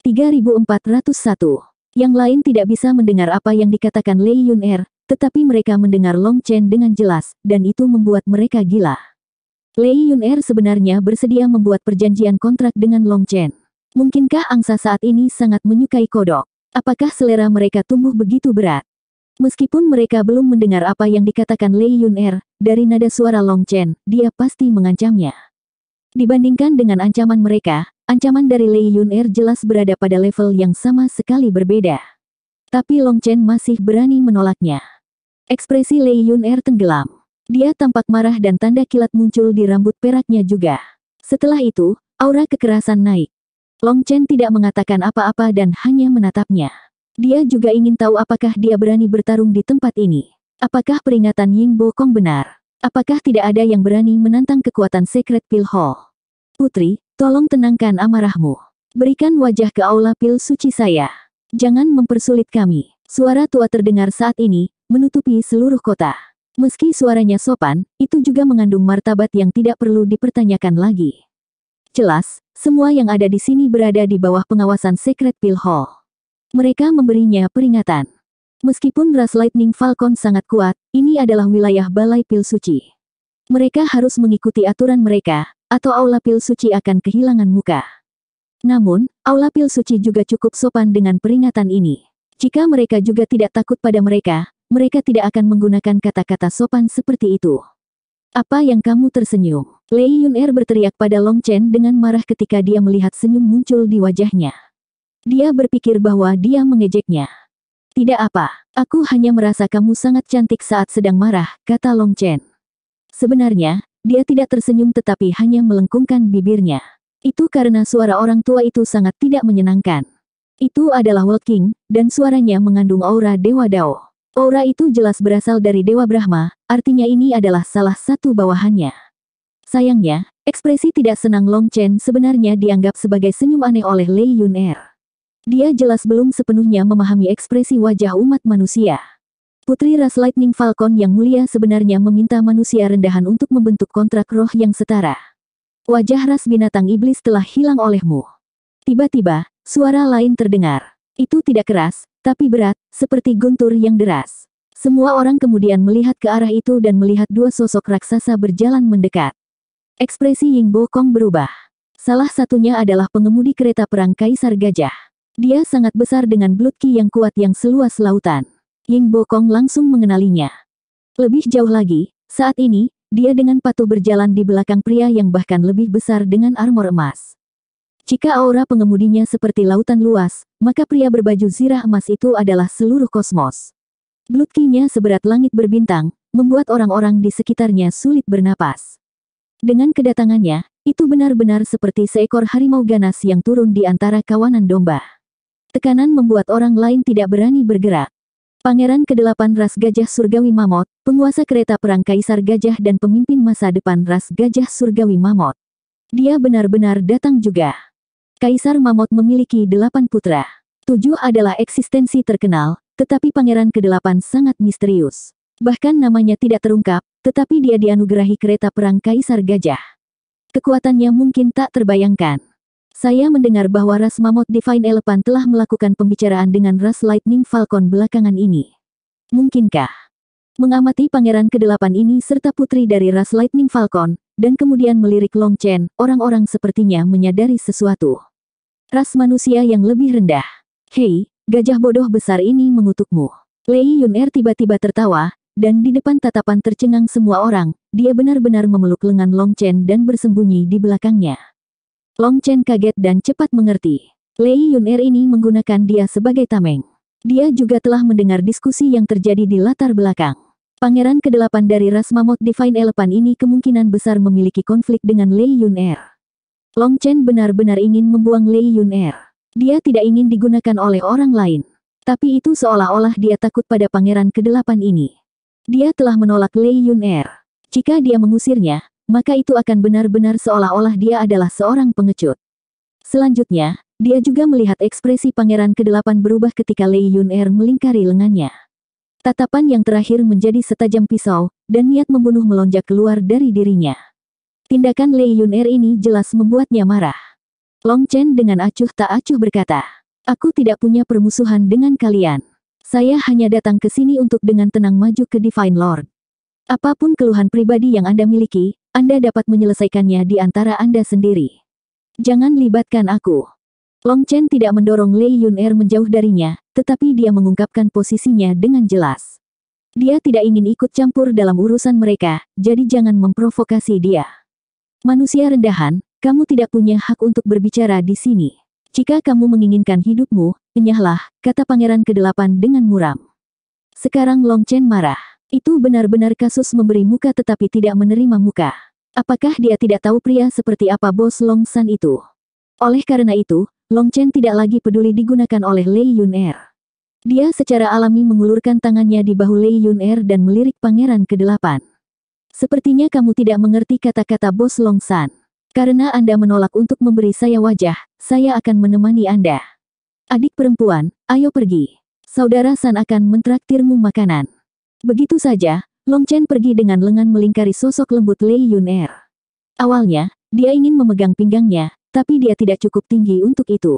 3401. Yang lain tidak bisa mendengar apa yang dikatakan Lei Yun Er, tetapi mereka mendengar Long Chen dengan jelas, dan itu membuat mereka gila. Lei Yun Er sebenarnya bersedia membuat perjanjian kontrak dengan Long Chen. Mungkinkah angsa saat ini sangat menyukai kodok? Apakah selera mereka tumbuh begitu berat? Meskipun mereka belum mendengar apa yang dikatakan Lei Yun Er, dari nada suara Long Chen, dia pasti mengancamnya. Dibandingkan dengan ancaman mereka, ancaman dari Lei Yun Er jelas berada pada level yang sama sekali berbeda. Tapi Long Chen masih berani menolaknya. Ekspresi Lei Yun Er tenggelam. Dia tampak marah dan tanda kilat muncul di rambut peraknya juga. Setelah itu, aura kekerasan naik. Long Chen tidak mengatakan apa-apa dan hanya menatapnya. Dia juga ingin tahu apakah dia berani bertarung di tempat ini. Apakah peringatan Ying Bo Kong benar? Apakah tidak ada yang berani menantang kekuatan Secret Pill Hall? Putri, tolong tenangkan amarahmu. Berikan wajah ke aula pil suci saya. Jangan mempersulit kami. Suara tua terdengar saat ini, menutupi seluruh kota. Meski suaranya sopan, itu juga mengandung martabat yang tidak perlu dipertanyakan lagi. Jelas, semua yang ada di sini berada di bawah pengawasan Secret Pill Hall. Mereka memberinya peringatan. Meskipun Ras Lightning Falcon sangat kuat, ini adalah wilayah Balai Pil Suci. Mereka harus mengikuti aturan mereka, atau Aula Pil Suci akan kehilangan muka. Namun, Aula Pil Suci juga cukup sopan dengan peringatan ini. Jika mereka juga tidak takut pada mereka, mereka tidak akan menggunakan kata-kata sopan seperti itu. Apa yang kamu tersenyum? Lei Yun Er berteriak pada Long Chen dengan marah ketika dia melihat senyum muncul di wajahnya. Dia berpikir bahwa dia mengejeknya. Tidak apa, aku hanya merasa kamu sangat cantik saat sedang marah, kata Long Chen. Sebenarnya, dia tidak tersenyum tetapi hanya melengkungkan bibirnya. Itu karena suara orang tua itu sangat tidak menyenangkan. Itu adalah walking, dan suaranya mengandung aura Dewa Dao. Aura itu jelas berasal dari Dewa Brahma, artinya ini adalah salah satu bawahannya. Sayangnya, ekspresi tidak senang Long Chen sebenarnya dianggap sebagai senyum aneh oleh Lei Yun Er. Dia jelas belum sepenuhnya memahami ekspresi wajah umat manusia. Putri Ras Lightning Falcon yang mulia sebenarnya meminta manusia rendahan untuk membentuk kontrak roh yang setara. Wajah ras binatang iblis telah hilang olehmu. Tiba-tiba, suara lain terdengar. Itu tidak keras, tapi berat, seperti guntur yang deras. Semua orang kemudian melihat ke arah itu dan melihat dua sosok raksasa berjalan mendekat. Ekspresi Ying Bokong berubah. Salah satunya adalah pengemudi kereta perang Kaisar Gajah. Dia sangat besar dengan blood ki yang kuat yang seluas lautan. Ying Bokong langsung mengenalinya. Lebih jauh lagi, saat ini, dia dengan patuh berjalan di belakang pria yang bahkan lebih besar dengan armor emas. Jika aura pengemudinya seperti lautan luas, maka pria berbaju zirah emas itu adalah seluruh kosmos. Blood ki-nya seberat langit berbintang, membuat orang-orang di sekitarnya sulit bernapas. Dengan kedatangannya, itu benar-benar seperti seekor harimau ganas yang turun di antara kawanan domba. Tekanan membuat orang lain tidak berani bergerak. Pangeran Kedelapan Ras Gajah Surgawi Mamot, penguasa kereta perang Kaisar Gajah dan pemimpin masa depan Ras Gajah Surgawi Mamot. Dia benar-benar datang juga. Kaisar Mamot memiliki delapan putra. Tujuh adalah eksistensi terkenal, tetapi pangeran Kedelapan sangat misterius. Bahkan namanya tidak terungkap, tetapi dia dianugerahi kereta perang Kaisar Gajah. Kekuatannya mungkin tak terbayangkan. Saya mendengar bahwa ras Mammoth Divine Elephant telah melakukan pembicaraan dengan ras Lightning Falcon belakangan ini. Mungkinkah? Mengamati pangeran kedelapan ini serta putri dari ras Lightning Falcon, dan kemudian melirik Long Chen, orang-orang sepertinya menyadari sesuatu. Ras manusia yang lebih rendah. Hei, gajah bodoh besar ini mengutukmu. Lei Yun Er tiba-tiba tertawa, dan di depan tatapan tercengang semua orang, dia benar-benar memeluk lengan Long Chen dan bersembunyi di belakangnya. Long Chen kaget dan cepat mengerti. Lei Yun Er ini menggunakan dia sebagai tameng. Dia juga telah mendengar diskusi yang terjadi di latar belakang. Pangeran ke-8 dari ras Mammoth Divine Elephant ini kemungkinan besar memiliki konflik dengan Lei Yun Er. Long Chen benar-benar ingin membuang Lei Yun Er. Dia tidak ingin digunakan oleh orang lain. Tapi itu seolah-olah dia takut pada pangeran ke-8 ini. Dia telah menolak Lei Yun Er. Jika dia mengusirnya, maka itu akan benar-benar seolah-olah dia adalah seorang pengecut. Selanjutnya, dia juga melihat ekspresi pangeran kedelapan berubah ketika Lei Yun Er melingkari lengannya. Tatapan yang terakhir menjadi setajam pisau, dan niat membunuh melonjak keluar dari dirinya. Tindakan Lei Yun Er ini jelas membuatnya marah. Long Chen dengan acuh tak acuh berkata, Aku tidak punya permusuhan dengan kalian. Saya hanya datang ke sini untuk dengan tenang maju ke Divine Lord. Apapun keluhan pribadi yang Anda miliki, anda dapat menyelesaikannya di antara Anda sendiri. Jangan libatkan aku. Long Chen tidak mendorong Lei Yun Er menjauh darinya, tetapi dia mengungkapkan posisinya dengan jelas. Dia tidak ingin ikut campur dalam urusan mereka, jadi jangan memprovokasi dia. Manusia rendahan, kamu tidak punya hak untuk berbicara di sini. Jika kamu menginginkan hidupmu, enyahlah, kata pangeran kedelapan dengan muram. Sekarang Long Chen marah. Itu benar-benar kasus memberi muka tetapi tidak menerima muka. Apakah dia tidak tahu pria seperti apa bos Long San itu? Oleh karena itu, Long Chen tidak lagi peduli digunakan oleh Lei Yun Er. Dia secara alami mengulurkan tangannya di bahu Lei Yun Er dan melirik pangeran ke-8. Sepertinya kamu tidak mengerti kata-kata bos Long San. Karena Anda menolak untuk memberi saya wajah, saya akan menemani Anda. Adik perempuan, ayo pergi. Saudara San akan mentraktirmu makanan. Begitu saja, Long Chen pergi dengan lengan melingkari sosok lembut Lei Yun Er. Awalnya, dia ingin memegang pinggangnya, tapi dia tidak cukup tinggi untuk itu.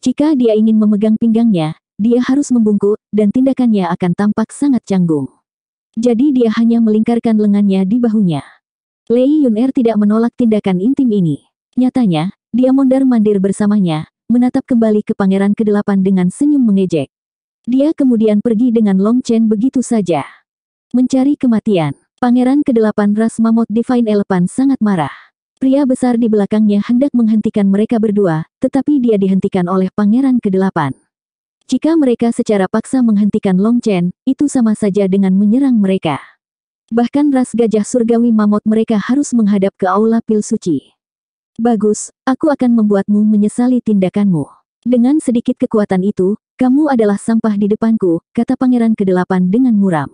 Jika dia ingin memegang pinggangnya, dia harus membungkuk, dan tindakannya akan tampak sangat canggung. Jadi dia hanya melingkarkan lengannya di bahunya. Lei Yun Er tidak menolak tindakan intim ini. Nyatanya, dia mondar-mandir bersamanya, menatap kembali ke pangeran kedelapan dengan senyum mengejek. Dia kemudian pergi dengan Long Chen begitu saja. Mencari kematian, Pangeran Kedelapan 8 ras Mammoth Divine Elephant sangat marah. Pria besar di belakangnya hendak menghentikan mereka berdua, tetapi dia dihentikan oleh Pangeran Kedelapan. Jika mereka secara paksa menghentikan Long Chen, itu sama saja dengan menyerang mereka. Bahkan ras gajah surgawi Mammoth mereka harus menghadap ke aula pil suci. Bagus, aku akan membuatmu menyesali tindakanmu. Dengan sedikit kekuatan itu, kamu adalah sampah di depanku, kata pangeran kedelapan dengan muram.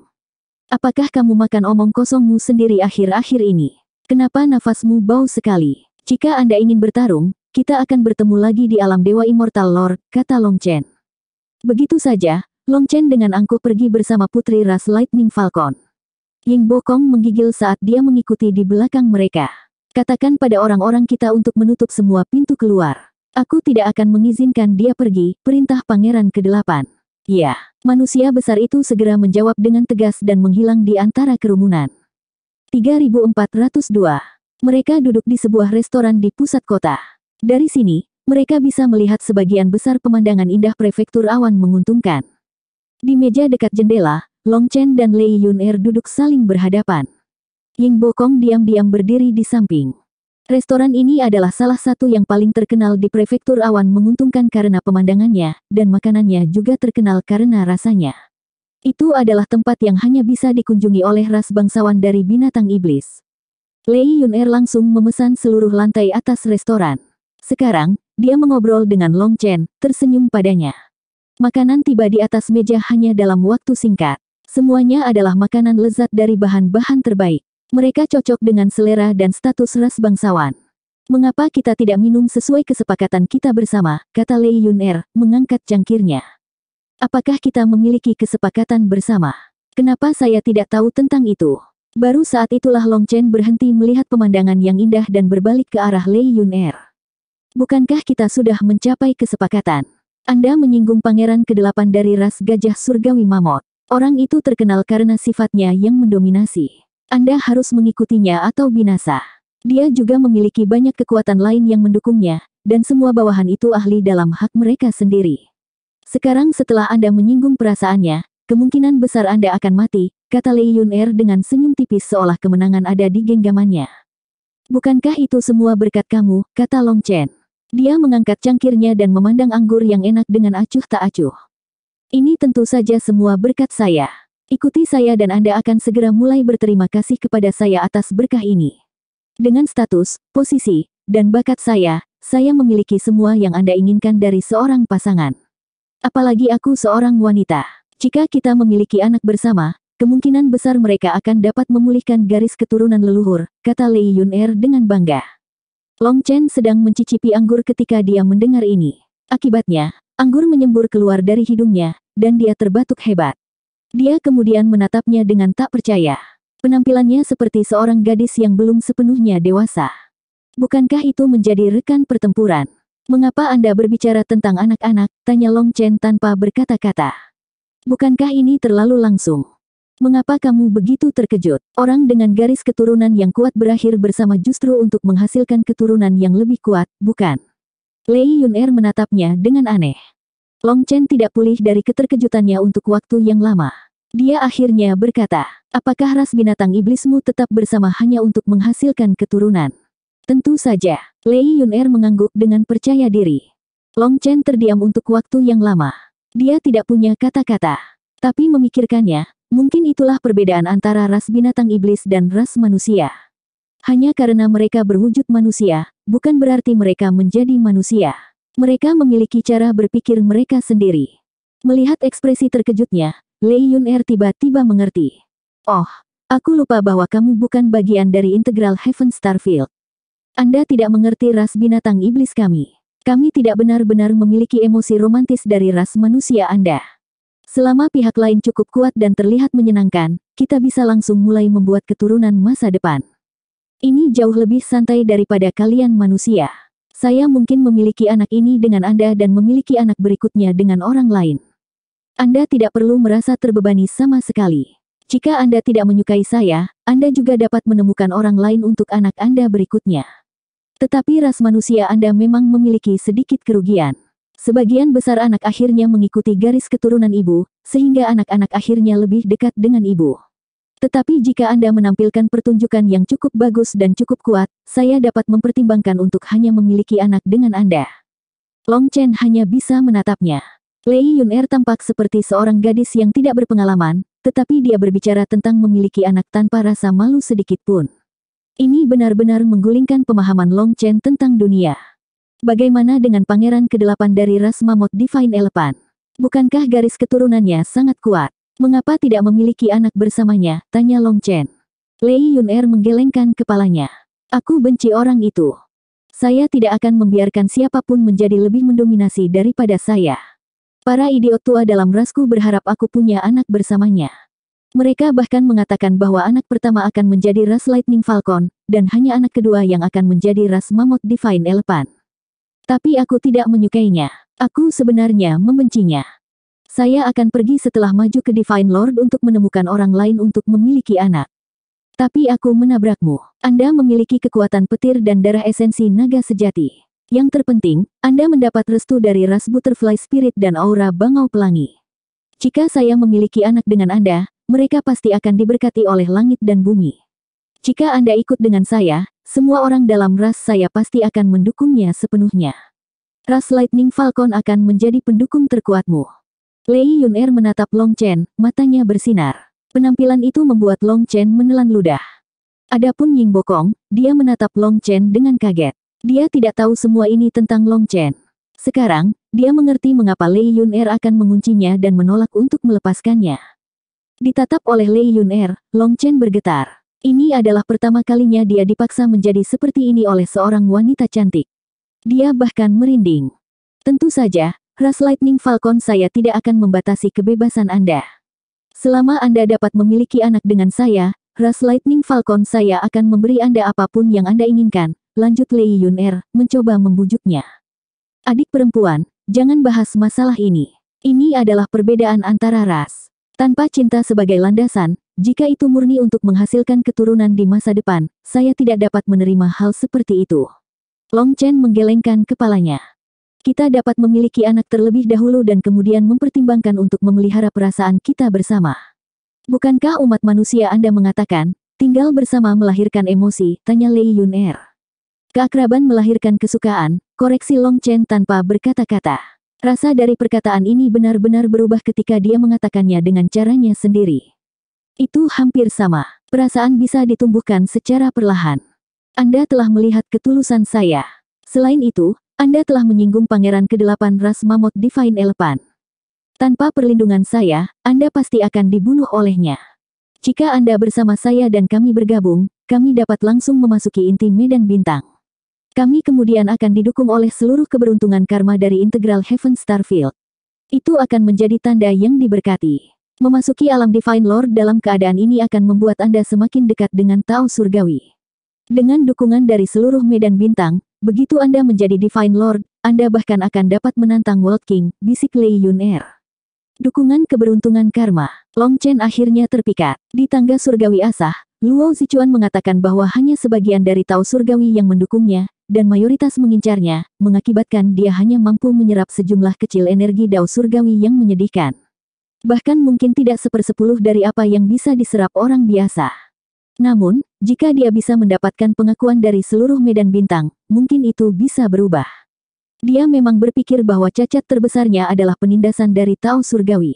Apakah kamu makan omong kosongmu sendiri akhir-akhir ini? Kenapa nafasmu bau sekali? Jika Anda ingin bertarung, kita akan bertemu lagi di alam Dewa Immortal Lord, kata Long Chen. Begitu saja, Long Chen dengan angkuh pergi bersama putri ras Lightning Falcon. Ying Bokong menggigil saat dia mengikuti di belakang mereka. Katakan pada orang-orang kita untuk menutup semua pintu keluar. Aku tidak akan mengizinkan dia pergi, perintah pangeran ke-8. Ya, manusia besar itu segera menjawab dengan tegas dan menghilang di antara kerumunan. 3402. Mereka duduk di sebuah restoran di pusat kota. Dari sini, mereka bisa melihat sebagian besar pemandangan indah prefektur awan menguntungkan. Di meja dekat jendela, Long Chen dan Lei Yun Er duduk saling berhadapan. Ying Bokong diam-diam berdiri di samping. Restoran ini adalah salah satu yang paling terkenal di prefektur Awan menguntungkan karena pemandangannya, dan makanannya juga terkenal karena rasanya. Itu adalah tempat yang hanya bisa dikunjungi oleh ras bangsawan dari binatang iblis. Lei Yun Er langsung memesan seluruh lantai atas restoran. Sekarang, dia mengobrol dengan Long Chen, tersenyum padanya. Makanan tiba di atas meja hanya dalam waktu singkat. Semuanya adalah makanan lezat dari bahan-bahan terbaik. Mereka cocok dengan selera dan status ras bangsawan. Mengapa kita tidak minum sesuai kesepakatan kita bersama, kata Lei Yun Er, mengangkat cangkirnya. Apakah kita memiliki kesepakatan bersama? Kenapa saya tidak tahu tentang itu? Baru saat itulah Long Chen berhenti melihat pemandangan yang indah dan berbalik ke arah Lei Yun Er. Bukankah kita sudah mencapai kesepakatan? Anda menyinggung pangeran ke-8 dari ras gajah surgawi Mamot. Orang itu terkenal karena sifatnya yang mendominasi. Anda harus mengikutinya atau binasa. Dia juga memiliki banyak kekuatan lain yang mendukungnya, dan semua bawahan itu ahli dalam hak mereka sendiri. Sekarang setelah Anda menyinggung perasaannya, kemungkinan besar Anda akan mati, kata Lei Yun Er dengan senyum tipis seolah kemenangan ada di genggamannya. Bukankah itu semua berkat kamu, kata Long Chen. Dia mengangkat cangkirnya dan memandang anggur yang enak dengan acuh tak acuh. Ini tentu saja semua berkat saya. Ikuti saya dan Anda akan segera mulai berterima kasih kepada saya atas berkah ini. Dengan status, posisi, dan bakat saya, saya memiliki semua yang Anda inginkan dari seorang pasangan. Apalagi aku seorang wanita. Jika kita memiliki anak bersama, kemungkinan besar mereka akan dapat memulihkan garis keturunan leluhur, kata Lei Yun Er dengan bangga. Long Chen sedang mencicipi anggur ketika dia mendengar ini. Akibatnya, anggur menyembur keluar dari hidungnya, dan dia terbatuk hebat. Dia kemudian menatapnya dengan tak percaya. Penampilannya seperti seorang gadis yang belum sepenuhnya dewasa. Bukankah itu menjadi rekan pertempuran? Mengapa Anda berbicara tentang anak-anak? Tanya Long Chen tanpa berkata-kata. Bukankah ini terlalu langsung? Mengapa kamu begitu terkejut? Orang dengan garis keturunan yang kuat berakhir bersama justru untuk menghasilkan keturunan yang lebih kuat, bukan? Lei Yun Er menatapnya dengan aneh. Long Chen tidak pulih dari keterkejutannya untuk waktu yang lama. Dia akhirnya berkata, apakah ras binatang iblismu tetap bersama hanya untuk menghasilkan keturunan? Tentu saja, Lei Yun Er mengangguk dengan percaya diri. Long Chen terdiam untuk waktu yang lama. Dia tidak punya kata-kata. Tapi memikirkannya, mungkin itulah perbedaan antara ras binatang iblis dan ras manusia. Hanya karena mereka berwujud manusia, bukan berarti mereka menjadi manusia. Mereka memiliki cara berpikir mereka sendiri. Melihat ekspresi terkejutnya, Lei Yun Er tiba-tiba mengerti. Oh, aku lupa bahwa kamu bukan bagian dari integral Heaven Starfield. Anda tidak mengerti ras binatang iblis kami. Kami tidak benar-benar memiliki emosi romantis dari ras manusia Anda. Selama pihak lain cukup kuat dan terlihat menyenangkan, kita bisa langsung mulai membuat keturunan masa depan. Ini jauh lebih santai daripada kalian manusia. Saya mungkin memiliki anak ini dengan Anda dan memiliki anak berikutnya dengan orang lain. Anda tidak perlu merasa terbebani sama sekali. Jika Anda tidak menyukai saya, Anda juga dapat menemukan orang lain untuk anak Anda berikutnya. Tetapi ras manusia Anda memang memiliki sedikit kerugian. Sebagian besar anak akhirnya mengikuti garis keturunan ibu, sehingga anak-anak akhirnya lebih dekat dengan ibu. Tetapi jika Anda menampilkan pertunjukan yang cukup bagus dan cukup kuat, saya dapat mempertimbangkan untuk hanya memiliki anak dengan Anda. Long Chen hanya bisa menatapnya. Lei Yun Er tampak seperti seorang gadis yang tidak berpengalaman, tetapi dia berbicara tentang memiliki anak tanpa rasa malu sedikit pun. Ini benar-benar menggulingkan pemahaman Long Chen tentang dunia. Bagaimana dengan pangeran kedelapan dari ras mamut Divine Elephant? Bukankah garis keturunannya sangat kuat? Mengapa tidak memiliki anak bersamanya? Tanya Long Chen. Lei Yun Er menggelengkan kepalanya. Aku benci orang itu. Saya tidak akan membiarkan siapapun menjadi lebih mendominasi daripada saya. Para idiot tua dalam rasku berharap aku punya anak bersamanya. Mereka bahkan mengatakan bahwa anak pertama akan menjadi ras Lightning Falcon, dan hanya anak kedua yang akan menjadi ras Mammoth Divine Elephant. Tapi aku tidak menyukainya. Aku sebenarnya membencinya. Saya akan pergi setelah maju ke Divine Lord untuk menemukan orang lain untuk memiliki anak. Tapi aku menabrakmu. Anda memiliki kekuatan petir dan darah esensi naga sejati. Yang terpenting, Anda mendapat restu dari ras Butterfly Spirit dan aura Bangau Pelangi. Jika saya memiliki anak dengan Anda, mereka pasti akan diberkati oleh langit dan bumi. Jika Anda ikut dengan saya, semua orang dalam ras saya pasti akan mendukungnya sepenuhnya. Ras Lightning Falcon akan menjadi pendukung terkuatmu. Lei Yun Er menatap Long Chen, matanya bersinar. Penampilan itu membuat Long Chen menelan ludah. Adapun Ying Bokong, dia menatap Long Chen dengan kaget. Dia tidak tahu semua ini tentang Long Chen. Sekarang, dia mengerti mengapa Lei Yun Er akan menguncinya dan menolak untuk melepaskannya. Ditatap oleh Lei Yun Er, Long Chen bergetar. Ini adalah pertama kalinya dia dipaksa menjadi seperti ini oleh seorang wanita cantik. Dia bahkan merinding. Tentu saja, Ras Lightning Falcon saya tidak akan membatasi kebebasan Anda. Selama Anda dapat memiliki anak dengan saya, Ras Lightning Falcon saya akan memberi Anda apapun yang Anda inginkan, lanjut Lei Yun Er, mencoba membujuknya. Adik perempuan, jangan bahas masalah ini. Ini adalah perbedaan antara ras. Tanpa cinta sebagai landasan, jika itu murni untuk menghasilkan keturunan di masa depan, saya tidak dapat menerima hal seperti itu. Long Chen menggelengkan kepalanya. Kita dapat memiliki anak terlebih dahulu dan kemudian mempertimbangkan untuk memelihara perasaan kita bersama. Bukankah umat manusia Anda mengatakan, tinggal bersama melahirkan emosi, tanya Lei Yun Er. Keakraban melahirkan kesukaan, koreksi Long Chen tanpa berkata-kata. Rasa dari perkataan ini benar-benar berubah ketika dia mengatakannya dengan caranya sendiri. Itu hampir sama. Perasaan bisa ditumbuhkan secara perlahan. Anda telah melihat ketulusan saya. Selain itu, anda telah menyinggung Pangeran Kedelapan ras Mamot Divine Elephant. Tanpa perlindungan saya, Anda pasti akan dibunuh olehnya. Jika Anda bersama saya dan kami bergabung, kami dapat langsung memasuki inti medan bintang. Kami kemudian akan didukung oleh seluruh keberuntungan karma dari Integral Heaven Starfield. Itu akan menjadi tanda yang diberkati. Memasuki alam Divine Lord dalam keadaan ini akan membuat Anda semakin dekat dengan Tao Surgawi. Dengan dukungan dari seluruh medan bintang, Begitu Anda menjadi Divine Lord, Anda bahkan akan dapat menantang World King, bisik Lei Yun Er. Dukungan keberuntungan karma, Long Chen akhirnya terpikat. Di tangga surgawi asah, Luo Zichuan mengatakan bahwa hanya sebagian dari Tao surgawi yang mendukungnya, dan mayoritas mengincarnya, mengakibatkan dia hanya mampu menyerap sejumlah kecil energi Dao surgawi yang menyedihkan. Bahkan mungkin tidak sepersepuluh dari apa yang bisa diserap orang biasa. Namun, jika dia bisa mendapatkan pengakuan dari seluruh medan bintang, mungkin itu bisa berubah. Dia memang berpikir bahwa cacat terbesarnya adalah penindasan dari Tao Surgawi.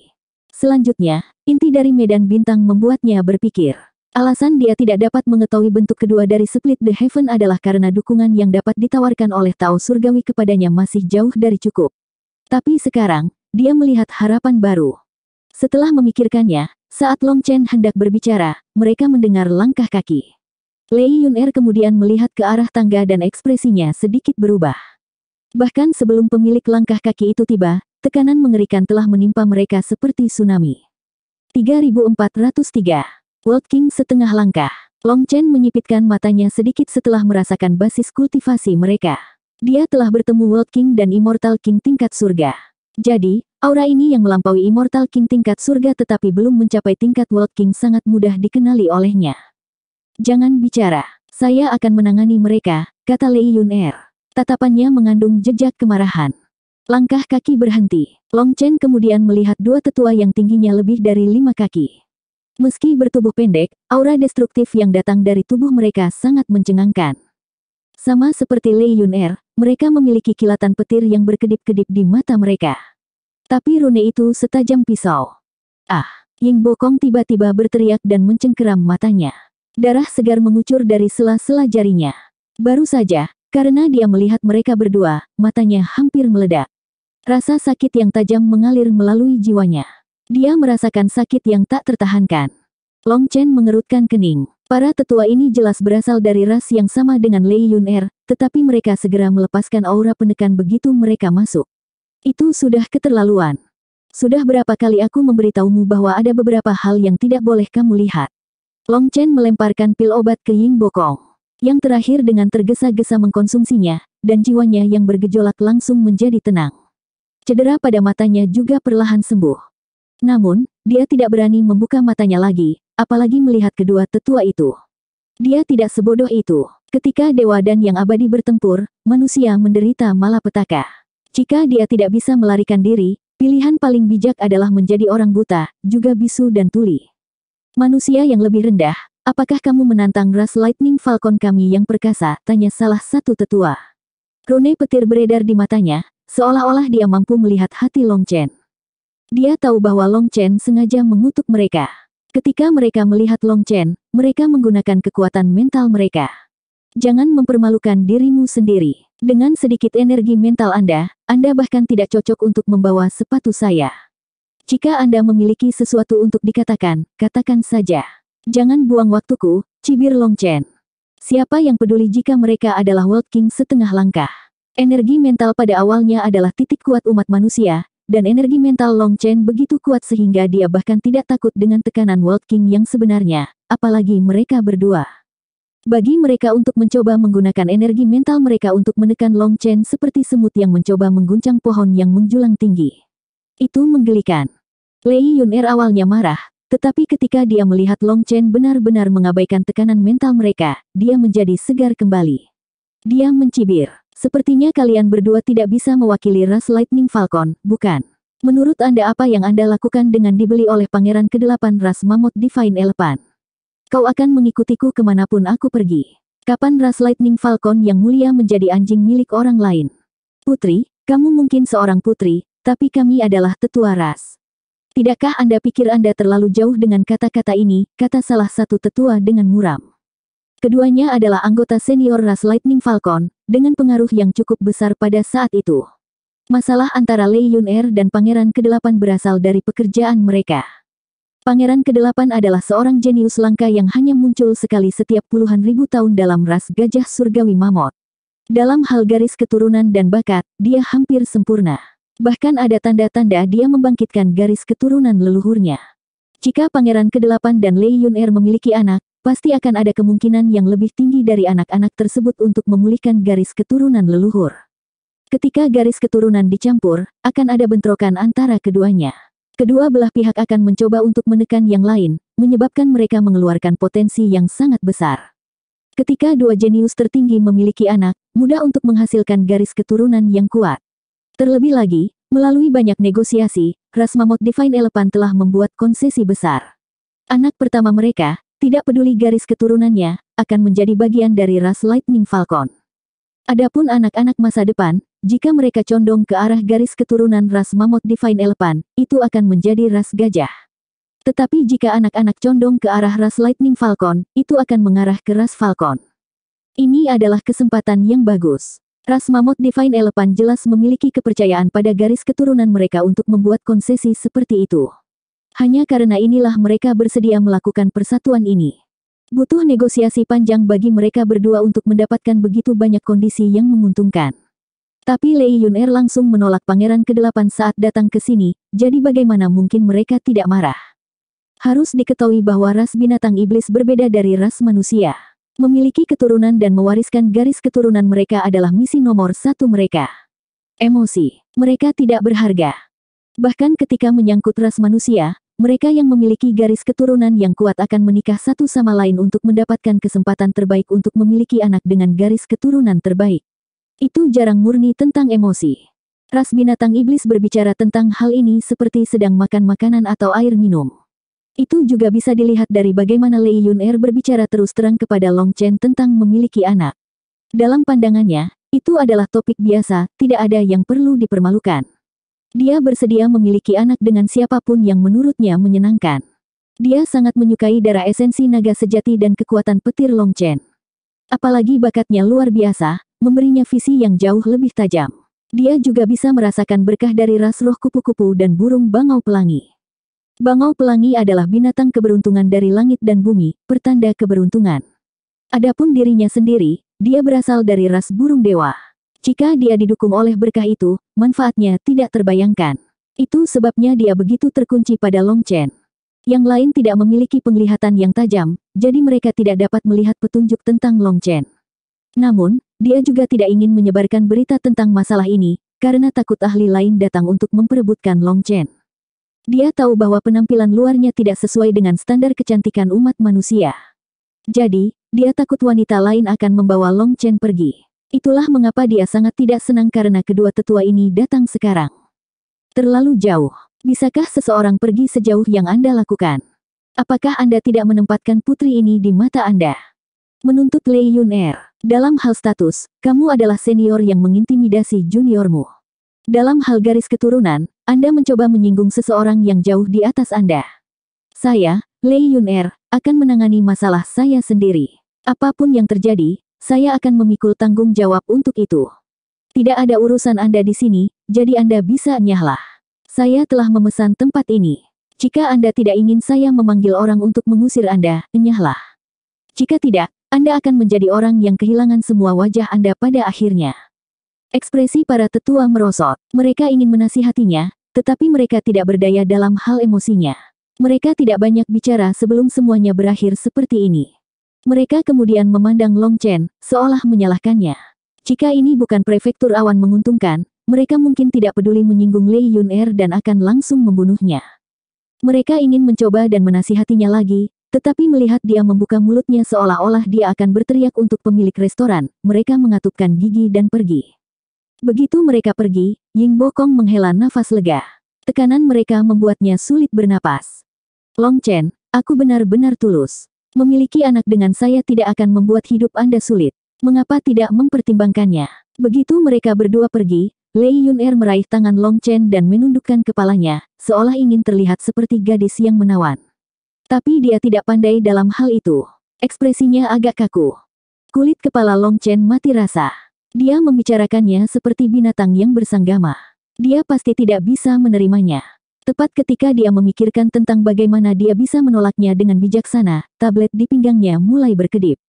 Selanjutnya, inti dari medan bintang membuatnya berpikir. Alasan dia tidak dapat mengetahui bentuk kedua dari Split the Heaven adalah karena dukungan yang dapat ditawarkan oleh Tao Surgawi kepadanya masih jauh dari cukup. Tapi sekarang, dia melihat harapan baru. Setelah memikirkannya, saat Long Chen hendak berbicara, mereka mendengar langkah kaki. Lei Yun Er kemudian melihat ke arah tangga dan ekspresinya sedikit berubah. Bahkan sebelum pemilik langkah kaki itu tiba, tekanan mengerikan telah menimpa mereka seperti tsunami. 3403. World King setengah langkah. Long Chen menyipitkan matanya sedikit setelah merasakan basis kultivasi mereka. Dia telah bertemu World King dan Immortal King tingkat surga. Jadi, Aura ini yang melampaui Immortal King tingkat surga tetapi belum mencapai tingkat World King sangat mudah dikenali olehnya. Jangan bicara, saya akan menangani mereka, kata Lei Yun Er. Tatapannya mengandung jejak kemarahan. Langkah kaki berhenti. Long Chen kemudian melihat dua tetua yang tingginya lebih dari lima kaki. Meski bertubuh pendek, aura destruktif yang datang dari tubuh mereka sangat mencengangkan. Sama seperti Lei Yun Er, mereka memiliki kilatan petir yang berkedip-kedip di mata mereka. Tapi rune itu setajam pisau. Ah, Ying Bokong tiba-tiba berteriak dan mencengkeram matanya. Darah segar mengucur dari sela-sela jarinya. Baru saja, karena dia melihat mereka berdua, matanya hampir meledak. Rasa sakit yang tajam mengalir melalui jiwanya. Dia merasakan sakit yang tak tertahankan. Long Chen mengerutkan kening. Para tetua ini jelas berasal dari ras yang sama dengan Lei Yun Er, tetapi mereka segera melepaskan aura penekan begitu mereka masuk. Itu sudah keterlaluan. Sudah berapa kali aku memberitahumu bahwa ada beberapa hal yang tidak boleh kamu lihat. Long Chen melemparkan pil obat ke Ying Bokong. Yang terakhir dengan tergesa-gesa mengkonsumsinya, dan jiwanya yang bergejolak langsung menjadi tenang. Cedera pada matanya juga perlahan sembuh. Namun, dia tidak berani membuka matanya lagi, apalagi melihat kedua tetua itu. Dia tidak sebodoh itu. Ketika Dewa dan Yang Abadi bertempur, manusia menderita malapetaka. Jika dia tidak bisa melarikan diri, pilihan paling bijak adalah menjadi orang buta, juga bisu dan tuli. Manusia yang lebih rendah, apakah kamu menantang ras lightning falcon kami yang perkasa? Tanya salah satu tetua. Rune petir beredar di matanya, seolah-olah dia mampu melihat hati Long Chen. Dia tahu bahwa Long Chen sengaja mengutuk mereka. Ketika mereka melihat Long Chen, mereka menggunakan kekuatan mental mereka. Jangan mempermalukan dirimu sendiri. Dengan sedikit energi mental Anda, Anda bahkan tidak cocok untuk membawa sepatu saya. Jika Anda memiliki sesuatu untuk dikatakan, katakan saja. Jangan buang waktuku, cibir Long Chen. Siapa yang peduli jika mereka adalah World King setengah langkah? Energi mental pada awalnya adalah titik kuat umat manusia, dan energi mental Long Chen begitu kuat sehingga dia bahkan tidak takut dengan tekanan World King yang sebenarnya, apalagi mereka berdua. Bagi mereka untuk mencoba menggunakan energi mental mereka untuk menekan Long Chen seperti semut yang mencoba mengguncang pohon yang menjulang tinggi. Itu menggelikan. Lei Yun Er awalnya marah, tetapi ketika dia melihat Long Chen benar-benar mengabaikan tekanan mental mereka, dia menjadi segar kembali. Dia mencibir. Sepertinya kalian berdua tidak bisa mewakili ras Lightning Falcon, bukan? Menurut Anda apa yang Anda lakukan dengan dibeli oleh Pangeran Kedelapan Ras Mammoth Divine Elephant? Kau akan mengikutiku kemanapun aku pergi. Kapan Ras Lightning Falcon yang mulia menjadi anjing milik orang lain? Putri, kamu mungkin seorang putri, tapi kami adalah tetua ras. Tidakkah Anda pikir Anda terlalu jauh dengan kata-kata ini, kata salah satu tetua dengan muram. Keduanya adalah anggota senior ras Lightning Falcon, dengan pengaruh yang cukup besar pada saat itu. Masalah antara Lei Yun Er dan Pangeran Kedelapan berasal dari pekerjaan mereka. Pangeran Kedelapan adalah seorang jenius langka yang hanya muncul sekali setiap puluhan ribu tahun dalam ras gajah surgawi mamot. Dalam hal garis keturunan dan bakat, dia hampir sempurna. Bahkan ada tanda-tanda dia membangkitkan garis keturunan leluhurnya. Jika Pangeran Kedelapan dan Lei Yun Er memiliki anak, pasti akan ada kemungkinan yang lebih tinggi dari anak-anak tersebut untuk memulihkan garis keturunan leluhur. Ketika garis keturunan dicampur, akan ada bentrokan antara keduanya. Kedua belah pihak akan mencoba untuk menekan yang lain, menyebabkan mereka mengeluarkan potensi yang sangat besar. Ketika dua jenius tertinggi memiliki anak, mudah untuk menghasilkan garis keturunan yang kuat. Terlebih lagi, melalui banyak negosiasi, Rasmamot Divine Elephant telah membuat konsesi besar. Anak pertama mereka, tidak peduli garis keturunannya, akan menjadi bagian dari ras Lightning Falcon. Adapun anak-anak masa depan, jika mereka condong ke arah garis keturunan ras mamut Divine Elephant, itu akan menjadi ras gajah. Tetapi jika anak-anak condong ke arah ras Lightning Falcon, itu akan mengarah ke ras Falcon. Ini adalah kesempatan yang bagus. Ras mamut Divine Elephant jelas memiliki kepercayaan pada garis keturunan mereka untuk membuat konsesi seperti itu. Hanya karena inilah mereka bersedia melakukan persatuan ini. Butuh negosiasi panjang bagi mereka berdua untuk mendapatkan begitu banyak kondisi yang menguntungkan. Tapi Lei Yun Er langsung menolak pangeran ke-8 saat datang ke sini, jadi bagaimana mungkin mereka tidak marah? Harus diketahui bahwa ras binatang iblis berbeda dari ras manusia. Memiliki keturunan dan mewariskan garis keturunan mereka adalah misi nomor satu mereka. Emosi. Mereka tidak berharga. Bahkan ketika menyangkut ras manusia, mereka yang memiliki garis keturunan yang kuat akan menikah satu sama lain untuk mendapatkan kesempatan terbaik untuk memiliki anak dengan garis keturunan terbaik. Itu jarang murni tentang emosi. Ras binatang iblis berbicara tentang hal ini seperti sedang makan makanan atau air minum. Itu juga bisa dilihat dari bagaimana Lei Yun Er berbicara terus terang kepada Long Chen tentang memiliki anak. Dalam pandangannya, itu adalah topik biasa, tidak ada yang perlu dipermalukan. Dia bersedia memiliki anak dengan siapapun yang menurutnya menyenangkan. Dia sangat menyukai darah esensi naga sejati dan kekuatan petir Long Chen. Apalagi bakatnya luar biasa, memberinya visi yang jauh lebih tajam. Dia juga bisa merasakan berkah dari ras roh kupu-kupu dan burung bangau pelangi. Bangau pelangi adalah binatang keberuntungan dari langit dan bumi, pertanda keberuntungan. Adapun dirinya sendiri, dia berasal dari ras burung dewa. Jika dia didukung oleh berkah itu, manfaatnya tidak terbayangkan. Itu sebabnya dia begitu terkunci pada Long Chen. Yang lain tidak memiliki penglihatan yang tajam, jadi mereka tidak dapat melihat petunjuk tentang Long Chen. Namun, dia juga tidak ingin menyebarkan berita tentang masalah ini, karena takut ahli lain datang untuk memperebutkan Long Chen. Dia tahu bahwa penampilan luarnya tidak sesuai dengan standar kecantikan umat manusia. Jadi, dia takut wanita lain akan membawa Long Chen pergi. Itulah mengapa dia sangat tidak senang karena kedua tetua ini datang sekarang. Terlalu jauh. Bisakah seseorang pergi sejauh yang Anda lakukan? Apakah Anda tidak menempatkan putri ini di mata Anda? Menuntut Lei Yun Er. Dalam hal status, kamu adalah senior yang mengintimidasi juniormu. Dalam hal garis keturunan, Anda mencoba menyinggung seseorang yang jauh di atas Anda. Saya, Lei Yun Er, akan menangani masalah saya sendiri. Apapun yang terjadi, saya akan memikul tanggung jawab untuk itu. Tidak ada urusan Anda di sini, jadi Anda bisa nyahlah. Saya telah memesan tempat ini. Jika Anda tidak ingin saya memanggil orang untuk mengusir Anda, nyahlah. Jika tidak, anda akan menjadi orang yang kehilangan semua wajah Anda pada akhirnya. Ekspresi para tetua merosot. Mereka ingin menasihatinya, tetapi mereka tidak berdaya dalam hal emosinya. Mereka tidak banyak bicara sebelum semuanya berakhir seperti ini. Mereka kemudian memandang Long Chen, seolah menyalahkannya. Jika ini bukan prefektur awan menguntungkan, mereka mungkin tidak peduli menyinggung Lei Yun Er dan akan langsung membunuhnya. Mereka ingin mencoba dan menasihatinya lagi, tetapi melihat dia membuka mulutnya seolah-olah dia akan berteriak untuk pemilik restoran, mereka mengatupkan gigi dan pergi. Begitu mereka pergi, Ying Bokong menghela nafas lega. Tekanan mereka membuatnya sulit bernapas. Long Chen, aku benar-benar tulus. Memiliki anak dengan saya tidak akan membuat hidup Anda sulit. Mengapa tidak mempertimbangkannya? Begitu mereka berdua pergi, Lei Yun Er meraih tangan Long Chen dan menundukkan kepalanya, seolah ingin terlihat seperti gadis yang menawan. Tapi dia tidak pandai dalam hal itu. Ekspresinya agak kaku. Kulit kepala Long Chen mati rasa. Dia membicarakannya seperti binatang yang bersanggama. Dia pasti tidak bisa menerimanya. Tepat ketika dia memikirkan tentang bagaimana dia bisa menolaknya dengan bijaksana, tablet di pinggangnya mulai berkedip.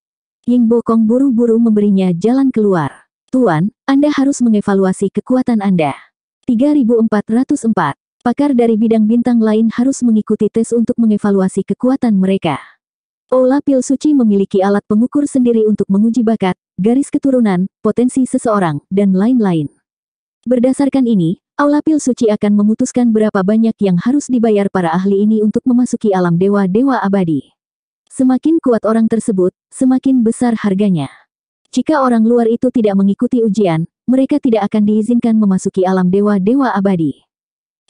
Ying Bokong buru-buru memberinya jalan keluar. Tuan, Anda harus mengevaluasi kekuatan Anda. 3404. Pakar dari bidang bintang lain harus mengikuti tes untuk mengevaluasi kekuatan mereka. Ola Pil Suci memiliki alat pengukur sendiri untuk menguji bakat, garis keturunan, potensi seseorang, dan lain-lain. Berdasarkan ini, Aula Pil Suci akan memutuskan berapa banyak yang harus dibayar para ahli ini untuk memasuki alam dewa-dewa abadi. Semakin kuat orang tersebut, semakin besar harganya. Jika orang luar itu tidak mengikuti ujian, mereka tidak akan diizinkan memasuki alam dewa-dewa abadi.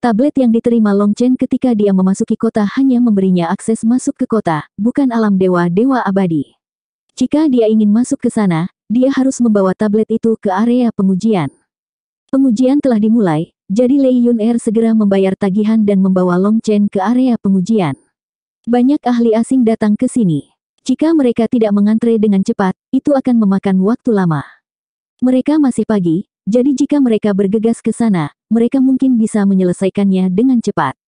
Tablet yang diterima Long Chen ketika dia memasuki kota hanya memberinya akses masuk ke kota, bukan alam dewa-dewa abadi. Jika dia ingin masuk ke sana, dia harus membawa tablet itu ke area pengujian. Pengujian telah dimulai, jadi Lei Yun Er segera membayar tagihan dan membawa Long Chen ke area pengujian. Banyak ahli asing datang ke sini. Jika mereka tidak mengantre dengan cepat, itu akan memakan waktu lama. Mereka masih pagi, jadi jika mereka bergegas ke sana, mereka mungkin bisa menyelesaikannya dengan cepat.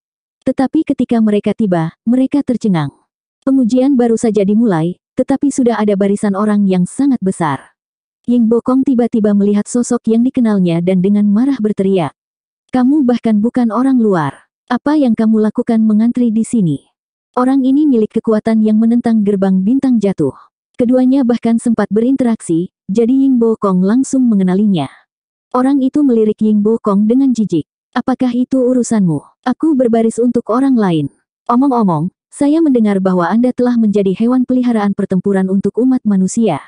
Tetapi ketika mereka tiba, mereka tercengang. Pengujian baru saja dimulai, tetapi sudah ada barisan orang yang sangat besar. Ying Bokong tiba-tiba melihat sosok yang dikenalnya dan dengan marah berteriak. Kamu bahkan bukan orang luar. Apa yang kamu lakukan mengantri di sini? Orang ini milik kekuatan yang menentang gerbang bintang jatuh. Keduanya bahkan sempat berinteraksi, jadi Ying Bokong langsung mengenalinya. Orang itu melirik Ying Bokong dengan jijik. Apakah itu urusanmu? Aku berbaris untuk orang lain. Omong-omong, saya mendengar bahwa Anda telah menjadi hewan peliharaan pertempuran untuk umat manusia.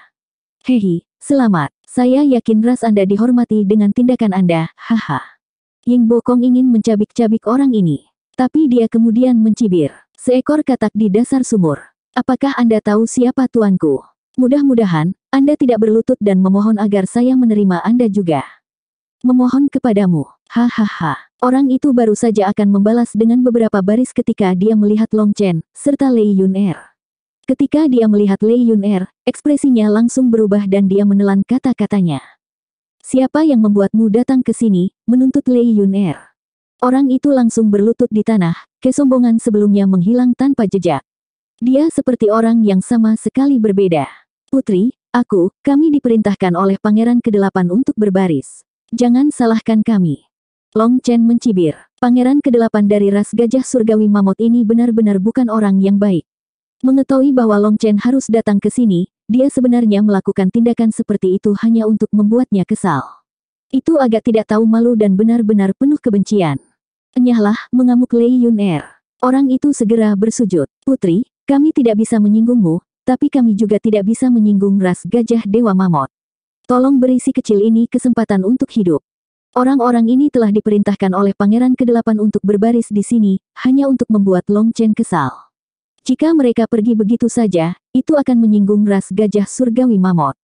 Hehi, selamat. Saya yakin ras Anda dihormati dengan tindakan Anda, haha. Ying Bokong ingin mencabik-cabik orang ini. Tapi dia kemudian mencibir. Seekor katak di dasar sumur. Apakah Anda tahu siapa tuanku? Mudah-mudahan, Anda tidak berlutut dan memohon agar saya menerima Anda juga memohon kepadamu. Hahaha. Orang itu baru saja akan membalas dengan beberapa baris ketika dia melihat Long Chen, serta Lei Yun Er. Ketika dia melihat Lei Yun Er, ekspresinya langsung berubah dan dia menelan kata-katanya. Siapa yang membuatmu datang ke sini, menuntut Lei Yun Er. Orang itu langsung berlutut di tanah, kesombongan sebelumnya menghilang tanpa jejak. Dia seperti orang yang sama sekali berbeda. Putri, aku, kami diperintahkan oleh Pangeran Kedelapan untuk berbaris. Jangan salahkan kami. Long Chen mencibir. Pangeran kedelapan dari ras gajah surgawi Mamot ini benar-benar bukan orang yang baik. Mengetahui bahwa Long Chen harus datang ke sini, dia sebenarnya melakukan tindakan seperti itu hanya untuk membuatnya kesal. Itu agak tidak tahu malu dan benar-benar penuh kebencian. Enyahlah, mengamuk Lei Yun Er. Orang itu segera bersujud. Putri, kami tidak bisa menyinggungmu, tapi kami juga tidak bisa menyinggung ras gajah Dewa Mamot. Tolong beri si kecil ini kesempatan untuk hidup. Orang-orang ini telah diperintahkan oleh Pangeran Kedelapan untuk berbaris di sini, hanya untuk membuat Long Chen kesal. Jika mereka pergi begitu saja, itu akan menyinggung ras gajah surgawi Mamot.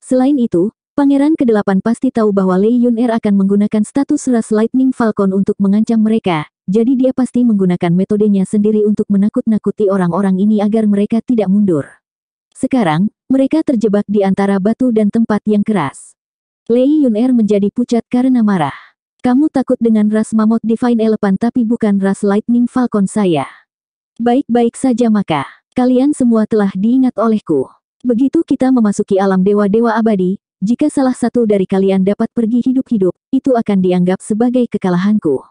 Selain itu, Pangeran Kedelapan pasti tahu bahwa Lei Yun Er akan menggunakan status ras Lightning Falcon untuk mengancam mereka, jadi dia pasti menggunakan metodenya sendiri untuk menakut-nakuti orang-orang ini agar mereka tidak mundur. Sekarang, mereka terjebak di antara batu dan tempat yang keras. Lei Yun'er menjadi pucat karena marah. Kamu takut dengan ras Mammoth Divine Elephant tapi bukan ras Lightning Falcon saya. Baik-baik saja maka, kalian semua telah diingat olehku. Begitu kita memasuki alam dewa-dewa abadi, jika salah satu dari kalian dapat pergi hidup-hidup, itu akan dianggap sebagai kekalahanku.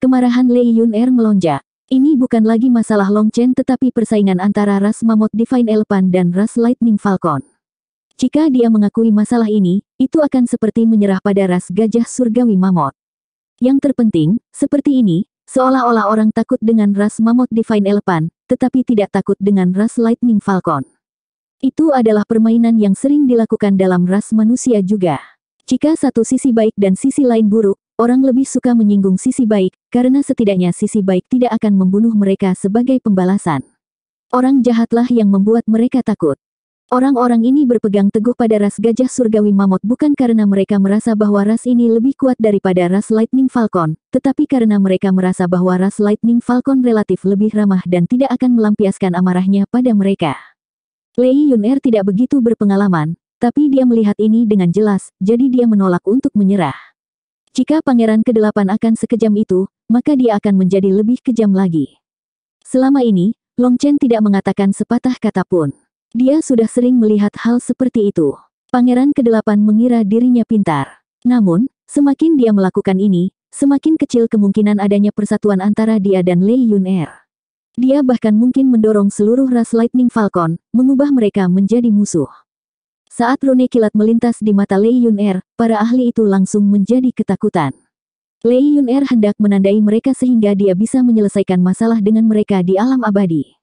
Kemarahan Lei Yun'er melonjak. Ini bukan lagi masalah Longchen tetapi persaingan antara ras Mammoth Divine Elephant dan ras Lightning Falcon. Jika dia mengakui masalah ini, itu akan seperti menyerah pada ras gajah surgawi Mammoth. Yang terpenting, seperti ini, seolah-olah orang takut dengan ras Mammoth Divine Elephant, tetapi tidak takut dengan ras Lightning Falcon. Itu adalah permainan yang sering dilakukan dalam ras manusia juga. Jika satu sisi baik dan sisi lain buruk, Orang lebih suka menyinggung sisi baik, karena setidaknya sisi baik tidak akan membunuh mereka sebagai pembalasan. Orang jahatlah yang membuat mereka takut. Orang-orang ini berpegang teguh pada ras gajah surgawi mamut bukan karena mereka merasa bahwa ras ini lebih kuat daripada ras Lightning Falcon, tetapi karena mereka merasa bahwa ras Lightning Falcon relatif lebih ramah dan tidak akan melampiaskan amarahnya pada mereka. Lei Yun-er tidak begitu berpengalaman, tapi dia melihat ini dengan jelas, jadi dia menolak untuk menyerah. Jika pangeran kedelapan akan sekejam itu, maka dia akan menjadi lebih kejam lagi. Selama ini, Long Chen tidak mengatakan sepatah kata pun. Dia sudah sering melihat hal seperti itu. Pangeran kedelapan mengira dirinya pintar. Namun, semakin dia melakukan ini, semakin kecil kemungkinan adanya persatuan antara dia dan Lei Yun Er. Dia bahkan mungkin mendorong seluruh ras Lightning Falcon, mengubah mereka menjadi musuh. Saat rune kilat melintas di mata Lei Yun Er, para ahli itu langsung menjadi ketakutan. Lei Yun Er hendak menandai mereka sehingga dia bisa menyelesaikan masalah dengan mereka di alam abadi.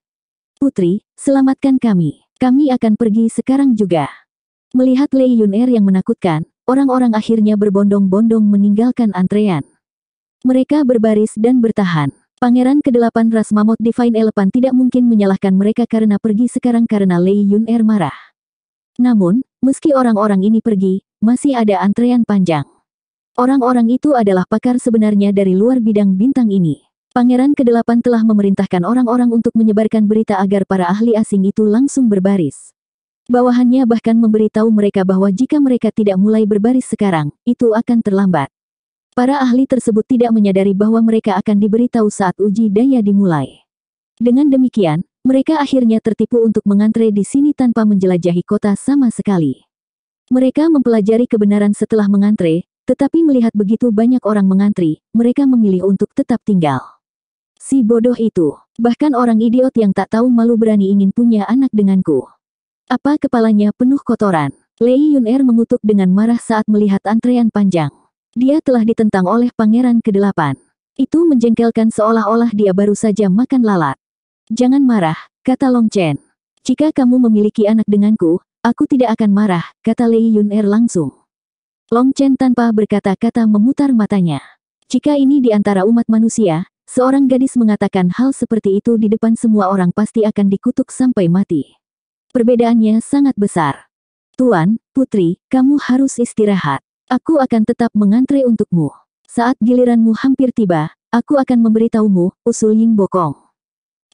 Putri, selamatkan kami. Kami akan pergi sekarang juga. Melihat Lei Yun Er yang menakutkan, orang-orang akhirnya berbondong-bondong meninggalkan antrean. Mereka berbaris dan bertahan. Pangeran ke-8 Ras Mamot Divine Elephant tidak mungkin menyalahkan mereka karena pergi sekarang karena Lei Yun Er marah. Namun, meski orang-orang ini pergi, masih ada antrean panjang. Orang-orang itu adalah pakar sebenarnya dari luar bidang bintang ini. Pangeran ke-8 telah memerintahkan orang-orang untuk menyebarkan berita agar para ahli asing itu langsung berbaris. Bawahannya bahkan memberitahu mereka bahwa jika mereka tidak mulai berbaris sekarang, itu akan terlambat. Para ahli tersebut tidak menyadari bahwa mereka akan diberitahu saat uji daya dimulai. Dengan demikian, mereka akhirnya tertipu untuk mengantre di sini tanpa menjelajahi kota sama sekali. Mereka mempelajari kebenaran setelah mengantre, tetapi melihat begitu banyak orang mengantri, mereka memilih untuk tetap tinggal. Si bodoh itu, bahkan orang idiot yang tak tahu malu berani ingin punya anak denganku. Apa kepalanya penuh kotoran? Lei Yun Er mengutuk dengan marah saat melihat antrean panjang. Dia telah ditentang oleh Pangeran Kedelapan. Itu menjengkelkan seolah-olah dia baru saja makan lalat. Jangan marah, kata Long Chen. Jika kamu memiliki anak denganku, aku tidak akan marah, kata Lei Yun Er langsung. Long Chen tanpa berkata-kata memutar matanya. Jika ini di antara umat manusia, seorang gadis mengatakan hal seperti itu di depan semua orang pasti akan dikutuk sampai mati. Perbedaannya sangat besar. Tuan, putri, kamu harus istirahat. Aku akan tetap mengantre untukmu. Saat giliranmu hampir tiba, aku akan memberitahumu, usul Ying Bokong.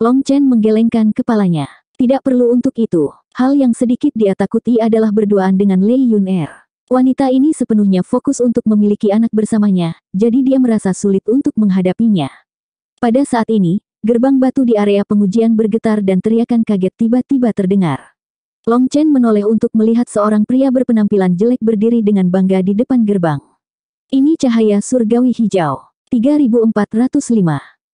Long Chen menggelengkan kepalanya. Tidak perlu untuk itu. Hal yang sedikit dia takuti adalah berduaan dengan Lei Yun Er. Wanita ini sepenuhnya fokus untuk memiliki anak bersamanya, jadi dia merasa sulit untuk menghadapinya. Pada saat ini, gerbang batu di area pengujian bergetar dan teriakan kaget tiba-tiba terdengar. Long Chen menoleh untuk melihat seorang pria berpenampilan jelek berdiri dengan bangga di depan gerbang. Ini cahaya surgawi hijau. 3405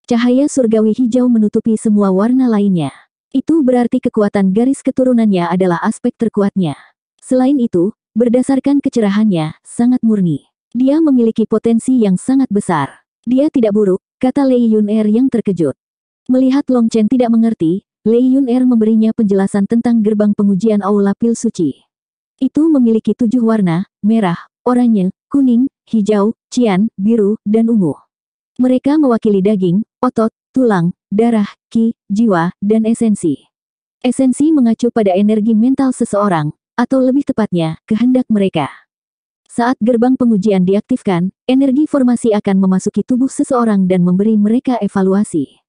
Cahaya surgawi hijau menutupi semua warna lainnya. Itu berarti kekuatan garis keturunannya adalah aspek terkuatnya. Selain itu, berdasarkan kecerahannya, sangat murni. Dia memiliki potensi yang sangat besar. Dia tidak buruk, kata Lei Yun Er yang terkejut. Melihat Long Chen tidak mengerti, Lei Yun Er memberinya penjelasan tentang gerbang pengujian Aula Pil Suci. Itu memiliki tujuh warna, merah, oranye, kuning, hijau, cian, biru, dan ungu. Mereka mewakili daging, otot, tulang, darah, ki, jiwa, dan esensi. Esensi mengacu pada energi mental seseorang, atau lebih tepatnya, kehendak mereka. Saat gerbang pengujian diaktifkan, energi formasi akan memasuki tubuh seseorang dan memberi mereka evaluasi.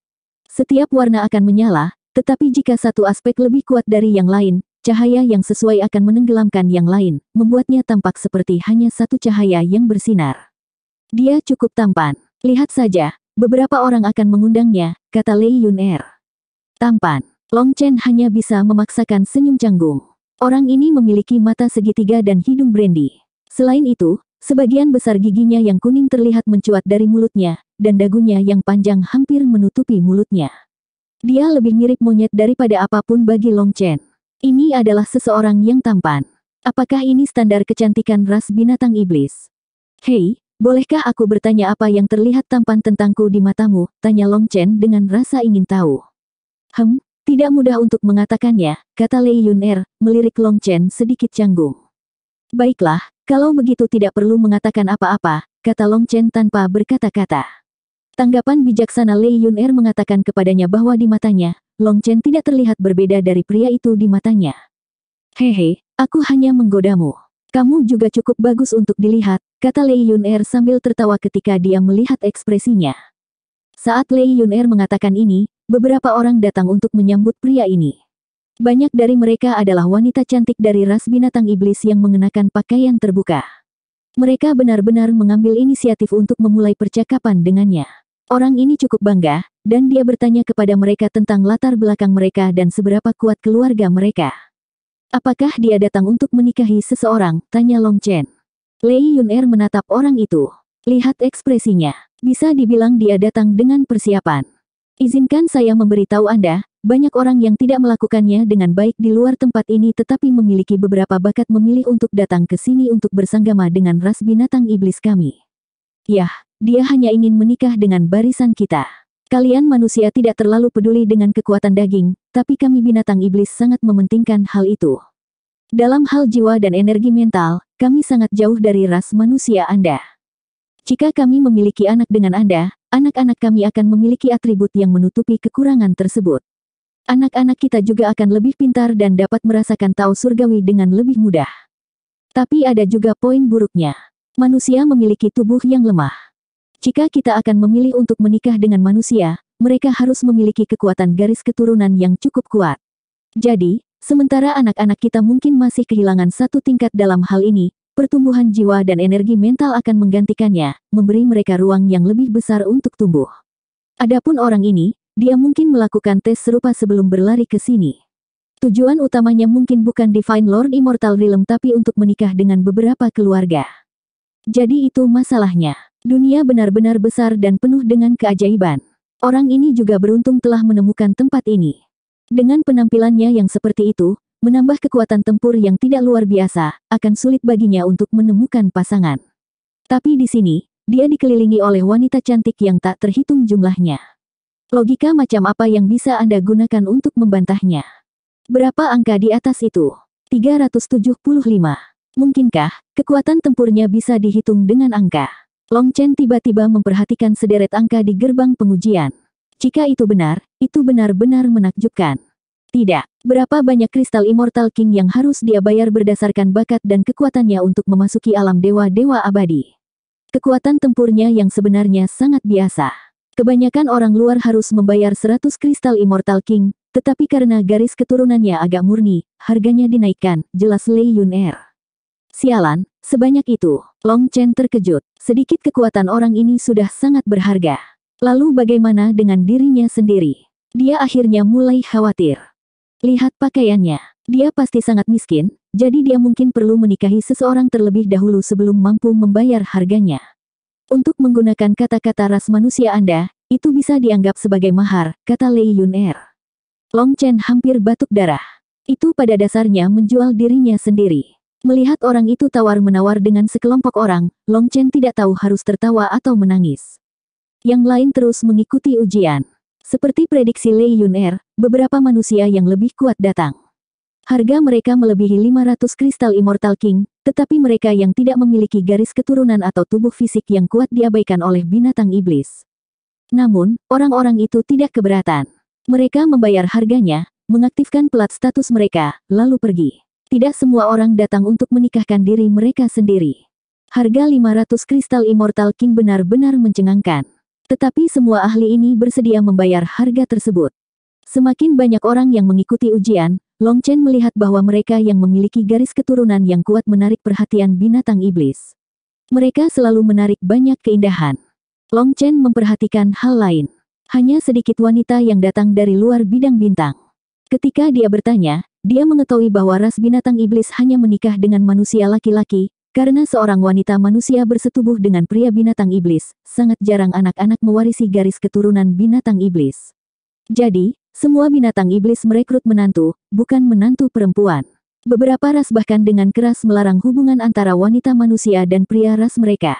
Setiap warna akan menyala, tetapi jika satu aspek lebih kuat dari yang lain, cahaya yang sesuai akan menenggelamkan yang lain, membuatnya tampak seperti hanya satu cahaya yang bersinar. Dia cukup tampan. Lihat saja, beberapa orang akan mengundangnya, kata Lei Yun Er. Tampan, Long Chen hanya bisa memaksakan senyum canggung. Orang ini memiliki mata segitiga dan hidung brandy. Selain itu, sebagian besar giginya yang kuning terlihat mencuat dari mulutnya, dan dagunya yang panjang hampir menutupi mulutnya. Dia lebih mirip monyet daripada apapun bagi Long Chen. Ini adalah seseorang yang tampan. Apakah ini standar kecantikan ras binatang iblis? Hei, Bolehkah aku bertanya apa yang terlihat tampan tentangku di matamu? Tanya Long Chen dengan rasa ingin tahu. Hem, tidak mudah untuk mengatakannya, kata Lei Yun Er, melirik Long Chen sedikit canggung. Baiklah, kalau begitu tidak perlu mengatakan apa-apa, kata Long Chen tanpa berkata-kata. Tanggapan bijaksana Lei Yun Er mengatakan kepadanya bahwa di matanya, Long Chen tidak terlihat berbeda dari pria itu di matanya. Hehe, aku hanya menggodamu. Kamu juga cukup bagus untuk dilihat, kata Lei Yun Er sambil tertawa ketika dia melihat ekspresinya. Saat Lei Yun Er mengatakan ini, beberapa orang datang untuk menyambut pria ini. Banyak dari mereka adalah wanita cantik dari ras binatang iblis yang mengenakan pakaian terbuka. Mereka benar-benar mengambil inisiatif untuk memulai percakapan dengannya. Orang ini cukup bangga, dan dia bertanya kepada mereka tentang latar belakang mereka dan seberapa kuat keluarga mereka. Apakah dia datang untuk menikahi seseorang? Tanya Long Chen. Lei Yun Er menatap orang itu. Lihat ekspresinya. Bisa dibilang dia datang dengan persiapan. Izinkan saya memberitahu Anda, banyak orang yang tidak melakukannya dengan baik di luar tempat ini tetapi memiliki beberapa bakat memilih untuk datang ke sini untuk bersanggama dengan ras binatang iblis kami. Yah, dia hanya ingin menikah dengan barisan kita. Kalian manusia tidak terlalu peduli dengan kekuatan daging, tapi kami binatang iblis sangat mementingkan hal itu. Dalam hal jiwa dan energi mental, kami sangat jauh dari ras manusia Anda. Jika kami memiliki anak dengan Anda, anak-anak kami akan memiliki atribut yang menutupi kekurangan tersebut. Anak-anak kita juga akan lebih pintar dan dapat merasakan tahu surgawi dengan lebih mudah. Tapi ada juga poin buruknya. Manusia memiliki tubuh yang lemah. Jika kita akan memilih untuk menikah dengan manusia, mereka harus memiliki kekuatan garis keturunan yang cukup kuat. Jadi, Sementara anak-anak kita mungkin masih kehilangan satu tingkat dalam hal ini, pertumbuhan jiwa dan energi mental akan menggantikannya, memberi mereka ruang yang lebih besar untuk tumbuh. Adapun orang ini, dia mungkin melakukan tes serupa sebelum berlari ke sini. Tujuan utamanya mungkin bukan Divine Lord Immortal Realm tapi untuk menikah dengan beberapa keluarga. Jadi itu masalahnya. Dunia benar-benar besar dan penuh dengan keajaiban. Orang ini juga beruntung telah menemukan tempat ini. Dengan penampilannya yang seperti itu, menambah kekuatan tempur yang tidak luar biasa, akan sulit baginya untuk menemukan pasangan. Tapi di sini, dia dikelilingi oleh wanita cantik yang tak terhitung jumlahnya. Logika macam apa yang bisa Anda gunakan untuk membantahnya? Berapa angka di atas itu? 375. Mungkinkah, kekuatan tempurnya bisa dihitung dengan angka? Long Chen tiba-tiba memperhatikan sederet angka di gerbang pengujian. Jika itu benar, itu benar-benar menakjubkan. Tidak, berapa banyak kristal Immortal King yang harus dia bayar berdasarkan bakat dan kekuatannya untuk memasuki alam dewa-dewa abadi. Kekuatan tempurnya yang sebenarnya sangat biasa. Kebanyakan orang luar harus membayar 100 kristal Immortal King, tetapi karena garis keturunannya agak murni, harganya dinaikkan, jelas Lei Yun Er. Sialan, sebanyak itu. Long Chen terkejut, sedikit kekuatan orang ini sudah sangat berharga. Lalu bagaimana dengan dirinya sendiri? Dia akhirnya mulai khawatir. Lihat pakaiannya, dia pasti sangat miskin, jadi dia mungkin perlu menikahi seseorang terlebih dahulu sebelum mampu membayar harganya. Untuk menggunakan kata-kata ras manusia Anda, itu bisa dianggap sebagai mahar, kata Lei Yun Er. Long Chen hampir batuk darah. Itu pada dasarnya menjual dirinya sendiri. Melihat orang itu tawar-menawar dengan sekelompok orang, Long Chen tidak tahu harus tertawa atau menangis. Yang lain terus mengikuti ujian. Seperti prediksi Lei Yun Er, beberapa manusia yang lebih kuat datang. Harga mereka melebihi 500 kristal Immortal King, tetapi mereka yang tidak memiliki garis keturunan atau tubuh fisik yang kuat diabaikan oleh binatang iblis. Namun, orang-orang itu tidak keberatan. Mereka membayar harganya, mengaktifkan pelat status mereka, lalu pergi. Tidak semua orang datang untuk menikahkan diri mereka sendiri. Harga 500 kristal Immortal King benar-benar mencengangkan. Tetapi semua ahli ini bersedia membayar harga tersebut. Semakin banyak orang yang mengikuti ujian, Long Chen melihat bahwa mereka yang memiliki garis keturunan yang kuat menarik perhatian binatang iblis. Mereka selalu menarik banyak keindahan. Long Chen memperhatikan hal lain. Hanya sedikit wanita yang datang dari luar bidang bintang. Ketika dia bertanya, dia mengetahui bahwa ras binatang iblis hanya menikah dengan manusia laki-laki, karena seorang wanita manusia bersetubuh dengan pria binatang iblis, sangat jarang anak-anak mewarisi garis keturunan binatang iblis. Jadi, semua binatang iblis merekrut menantu, bukan menantu perempuan. Beberapa ras bahkan dengan keras melarang hubungan antara wanita manusia dan pria ras mereka.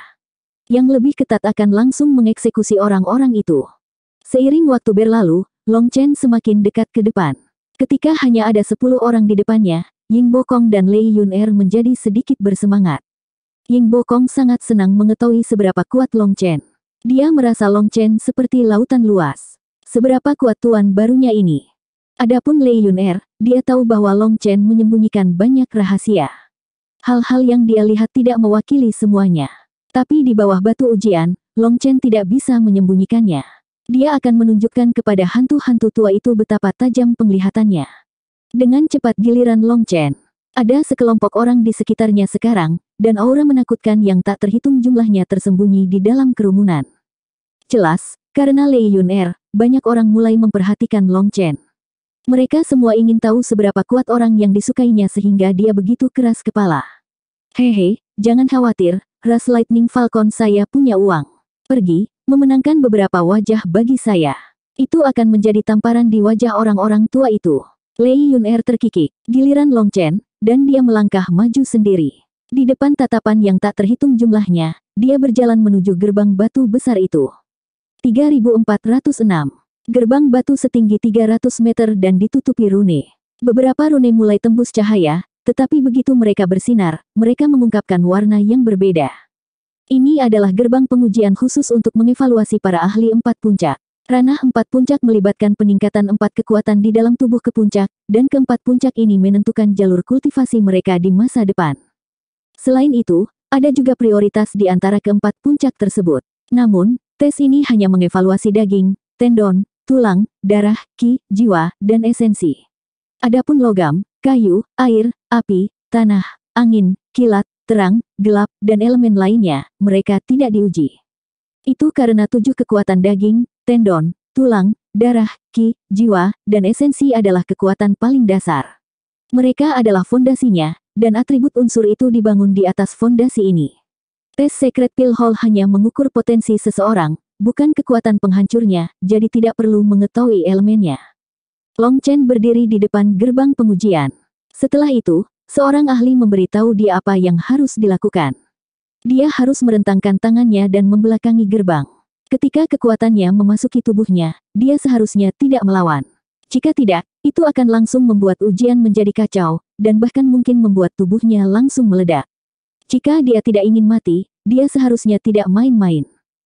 Yang lebih ketat akan langsung mengeksekusi orang-orang itu. Seiring waktu berlalu, Long Chen semakin dekat ke depan. Ketika hanya ada sepuluh orang di depannya, Ying Bokong dan Lei Yun Er menjadi sedikit bersemangat. Ying Bokong sangat senang mengetahui seberapa kuat Long Chen. Dia merasa Long Chen seperti lautan luas. Seberapa kuat tuan barunya ini. Adapun Lei Yun Er, dia tahu bahwa Long Chen menyembunyikan banyak rahasia. Hal-hal yang dia lihat tidak mewakili semuanya. Tapi di bawah batu ujian, Long Chen tidak bisa menyembunyikannya. Dia akan menunjukkan kepada hantu-hantu tua itu betapa tajam penglihatannya. Dengan cepat giliran Long Chen. Ada sekelompok orang di sekitarnya sekarang, dan aura menakutkan yang tak terhitung jumlahnya tersembunyi di dalam kerumunan. Jelas, karena Lei Yun Er, banyak orang mulai memperhatikan Long Chen. Mereka semua ingin tahu seberapa kuat orang yang disukainya sehingga dia begitu keras kepala. Hehe, jangan khawatir, ras Lightning Falcon saya punya uang. Pergi, memenangkan beberapa wajah bagi saya. Itu akan menjadi tamparan di wajah orang-orang tua itu. Lei Yun Er terkikik, giliran Long Chen, dan dia melangkah maju sendiri. Di depan tatapan yang tak terhitung jumlahnya, dia berjalan menuju gerbang batu besar itu. 3406. Gerbang batu setinggi 300 meter dan ditutupi rune. Beberapa rune mulai tembus cahaya, tetapi begitu mereka bersinar, mereka mengungkapkan warna yang berbeda. Ini adalah gerbang pengujian khusus untuk mengevaluasi para ahli empat puncak. Ranah empat puncak melibatkan peningkatan empat kekuatan di dalam tubuh ke puncak, dan keempat puncak ini menentukan jalur kultivasi mereka di masa depan. Selain itu, ada juga prioritas di antara keempat puncak tersebut. Namun, tes ini hanya mengevaluasi daging, tendon, tulang, darah, ki, jiwa, dan esensi. Adapun logam, kayu, air, api, tanah, angin, kilat, terang, gelap, dan elemen lainnya, mereka tidak diuji. Itu karena tujuh kekuatan daging, tendon, tulang, darah, ki, jiwa, dan esensi adalah kekuatan paling dasar. Mereka adalah fondasinya, dan atribut unsur itu dibangun di atas fondasi ini. Tes Secret Pill Hall hanya mengukur potensi seseorang, bukan kekuatan penghancurnya, jadi tidak perlu mengetahui elemennya. Long Chen berdiri di depan gerbang pengujian. Setelah itu, seorang ahli memberitahu dia apa yang harus dilakukan. Dia harus merentangkan tangannya dan membelakangi gerbang. Ketika kekuatannya memasuki tubuhnya, dia seharusnya tidak melawan. Jika tidak, itu akan langsung membuat ujian menjadi kacau, dan bahkan mungkin membuat tubuhnya langsung meledak. Jika dia tidak ingin mati, dia seharusnya tidak main-main.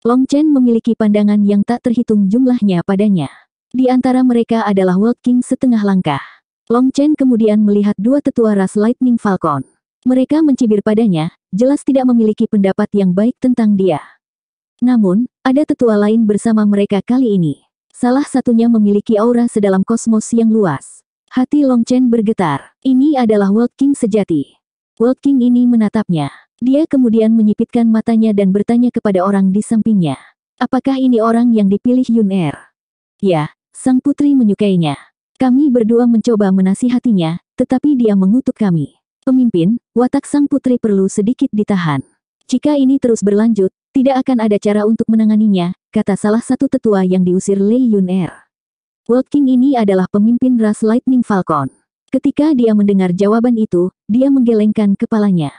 Long Chen memiliki pandangan yang tak terhitung jumlahnya padanya. Di antara mereka adalah World King setengah langkah. Long Chen kemudian melihat dua tetua ras Lightning Falcon. Mereka mencibir padanya, jelas tidak memiliki pendapat yang baik tentang dia. Namun, ada tetua lain bersama mereka kali ini. Salah satunya memiliki aura sedalam kosmos yang luas. Hati Long Chen bergetar. Ini adalah World King sejati. World King ini menatapnya. Dia kemudian menyipitkan matanya dan bertanya kepada orang di sampingnya. Apakah ini orang yang dipilih Yun Er? Ya, sang putri menyukainya. Kami berdua mencoba menasihatinya, tetapi dia mengutuk kami. Pemimpin, watak sang putri perlu sedikit ditahan. Jika ini terus berlanjut, tidak akan ada cara untuk menanganinya, kata salah satu tetua yang diusir Lei Yun Er. World King ini adalah pemimpin ras Lightning Falcon. Ketika dia mendengar jawaban itu, dia menggelengkan kepalanya.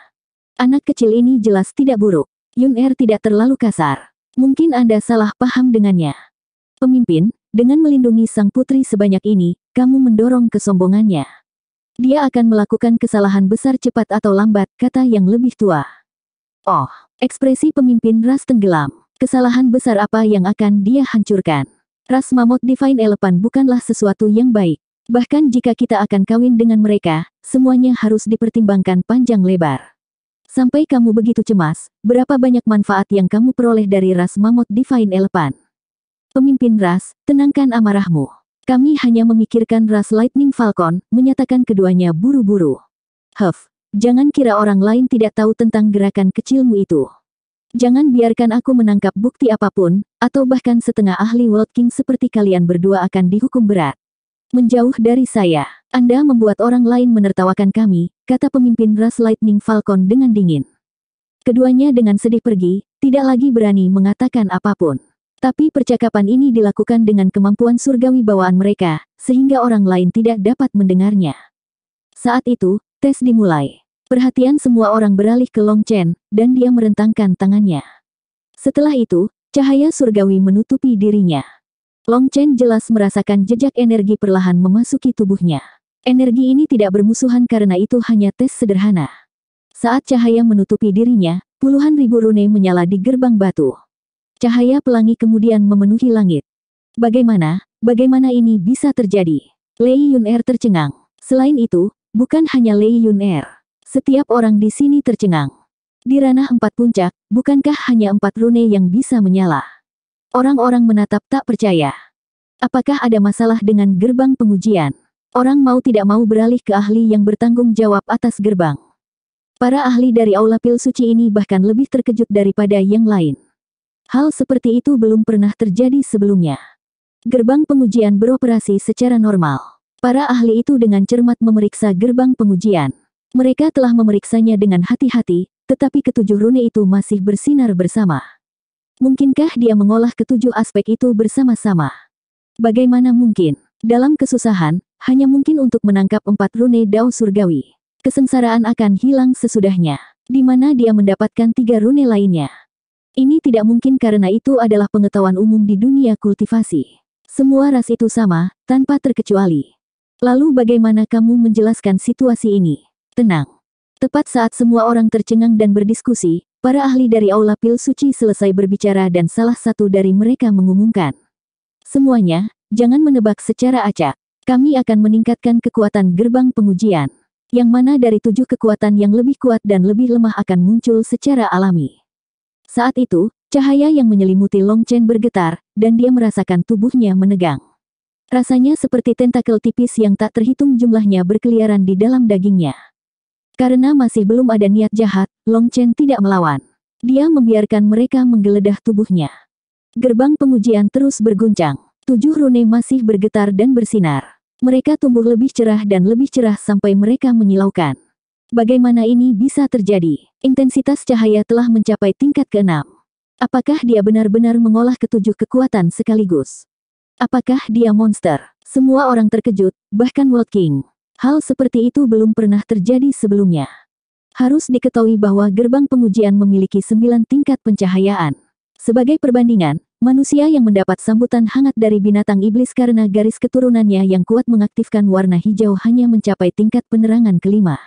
Anak kecil ini jelas tidak buruk. Yun Er tidak terlalu kasar. Mungkin Anda salah paham dengannya. Pemimpin, dengan melindungi sang putri sebanyak ini, kamu mendorong kesombongannya. Dia akan melakukan kesalahan besar cepat atau lambat, kata yang lebih tua. Oh, ekspresi pemimpin ras tenggelam. Kesalahan besar apa yang akan dia hancurkan? Ras Mamot Divine Elephant bukanlah sesuatu yang baik. Bahkan jika kita akan kawin dengan mereka, semuanya harus dipertimbangkan panjang lebar. Sampai kamu begitu cemas, berapa banyak manfaat yang kamu peroleh dari ras Mamot Divine Elephant? Pemimpin ras, tenangkan amarahmu. Kami hanya memikirkan ras Lightning Falcon, menyatakan keduanya buru-buru. Huff, Jangan kira orang lain tidak tahu tentang gerakan kecilmu itu. Jangan biarkan aku menangkap bukti apapun, atau bahkan setengah ahli World King seperti kalian berdua akan dihukum berat. Menjauh dari saya, Anda membuat orang lain menertawakan kami, kata pemimpin Ras Lightning Falcon dengan dingin. Keduanya dengan sedih pergi, tidak lagi berani mengatakan apapun. Tapi percakapan ini dilakukan dengan kemampuan surgawi bawaan mereka, sehingga orang lain tidak dapat mendengarnya. Saat itu, tes dimulai. Perhatian semua orang beralih ke Long Chen, dan dia merentangkan tangannya. Setelah itu, cahaya surgawi menutupi dirinya. Long Chen jelas merasakan jejak energi perlahan memasuki tubuhnya. Energi ini tidak bermusuhan karena itu hanya tes sederhana. Saat cahaya menutupi dirinya, puluhan ribu rune menyala di gerbang batu. Cahaya pelangi kemudian memenuhi langit. Bagaimana, bagaimana ini bisa terjadi? Lei Yun Er tercengang. Selain itu, bukan hanya Lei Yun Er. Setiap orang di sini tercengang. Di ranah empat puncak, bukankah hanya empat rune yang bisa menyala? Orang-orang menatap tak percaya. Apakah ada masalah dengan gerbang pengujian? Orang mau tidak mau beralih ke ahli yang bertanggung jawab atas gerbang. Para ahli dari Aula Pil Suci ini bahkan lebih terkejut daripada yang lain. Hal seperti itu belum pernah terjadi sebelumnya. Gerbang pengujian beroperasi secara normal. Para ahli itu dengan cermat memeriksa gerbang pengujian. Mereka telah memeriksanya dengan hati-hati, tetapi ketujuh rune itu masih bersinar bersama. Mungkinkah dia mengolah ketujuh aspek itu bersama-sama? Bagaimana mungkin? Dalam kesusahan, hanya mungkin untuk menangkap empat rune dao surgawi. Kesengsaraan akan hilang sesudahnya, di mana dia mendapatkan tiga rune lainnya. Ini tidak mungkin karena itu adalah pengetahuan umum di dunia kultivasi. Semua ras itu sama, tanpa terkecuali. Lalu bagaimana kamu menjelaskan situasi ini? Tenang. Tepat saat semua orang tercengang dan berdiskusi, para ahli dari Aula Pil Suci selesai berbicara dan salah satu dari mereka mengumumkan. Semuanya, jangan menebak secara acak. Kami akan meningkatkan kekuatan gerbang pengujian. Yang mana dari tujuh kekuatan yang lebih kuat dan lebih lemah akan muncul secara alami. Saat itu, cahaya yang menyelimuti Long Chen bergetar, dan dia merasakan tubuhnya menegang. Rasanya seperti tentakel tipis yang tak terhitung jumlahnya berkeliaran di dalam dagingnya. Karena masih belum ada niat jahat, Long Chen tidak melawan. Dia membiarkan mereka menggeledah tubuhnya. Gerbang pengujian terus berguncang. Tujuh rune masih bergetar dan bersinar. Mereka tumbuh lebih cerah dan lebih cerah sampai mereka menyilaukan. Bagaimana ini bisa terjadi? Intensitas cahaya telah mencapai tingkat keenam. Apakah dia benar-benar mengolah ketujuh kekuatan sekaligus? Apakah dia monster? Semua orang terkejut, bahkan World King. Hal seperti itu belum pernah terjadi sebelumnya. Harus diketahui bahwa gerbang pengujian memiliki sembilan tingkat pencahayaan. Sebagai perbandingan, manusia yang mendapat sambutan hangat dari binatang iblis karena garis keturunannya yang kuat mengaktifkan warna hijau hanya mencapai tingkat penerangan kelima.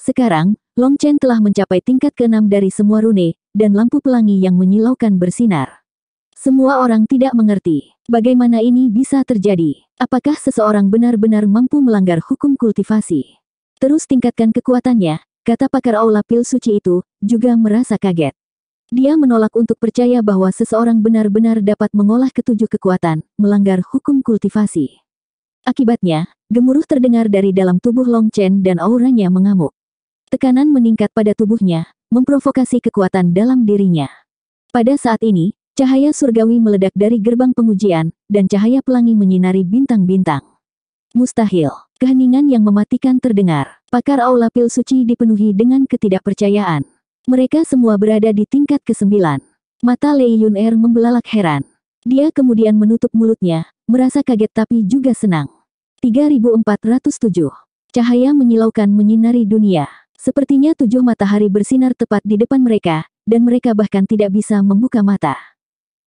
Sekarang, Long Chen telah mencapai tingkat keenam dari semua rune, dan lampu pelangi yang menyilaukan bersinar. Semua orang tidak mengerti. Bagaimana ini bisa terjadi? Apakah seseorang benar-benar mampu melanggar hukum kultivasi? Terus tingkatkan kekuatannya, kata pakar aula pil suci itu, juga merasa kaget. Dia menolak untuk percaya bahwa seseorang benar-benar dapat mengolah ketujuh kekuatan, melanggar hukum kultivasi. Akibatnya, gemuruh terdengar dari dalam tubuh Long Chen dan auranya mengamuk. Tekanan meningkat pada tubuhnya, memprovokasi kekuatan dalam dirinya. Pada saat ini, Cahaya surgawi meledak dari gerbang pengujian, dan cahaya pelangi menyinari bintang-bintang. Mustahil. Keheningan yang mematikan terdengar. Pakar aula pil suci dipenuhi dengan ketidakpercayaan. Mereka semua berada di tingkat kesembilan. Mata Lei Yun Er membelalak heran. Dia kemudian menutup mulutnya, merasa kaget tapi juga senang. 3407 Cahaya menyilaukan menyinari dunia. Sepertinya tujuh matahari bersinar tepat di depan mereka, dan mereka bahkan tidak bisa membuka mata.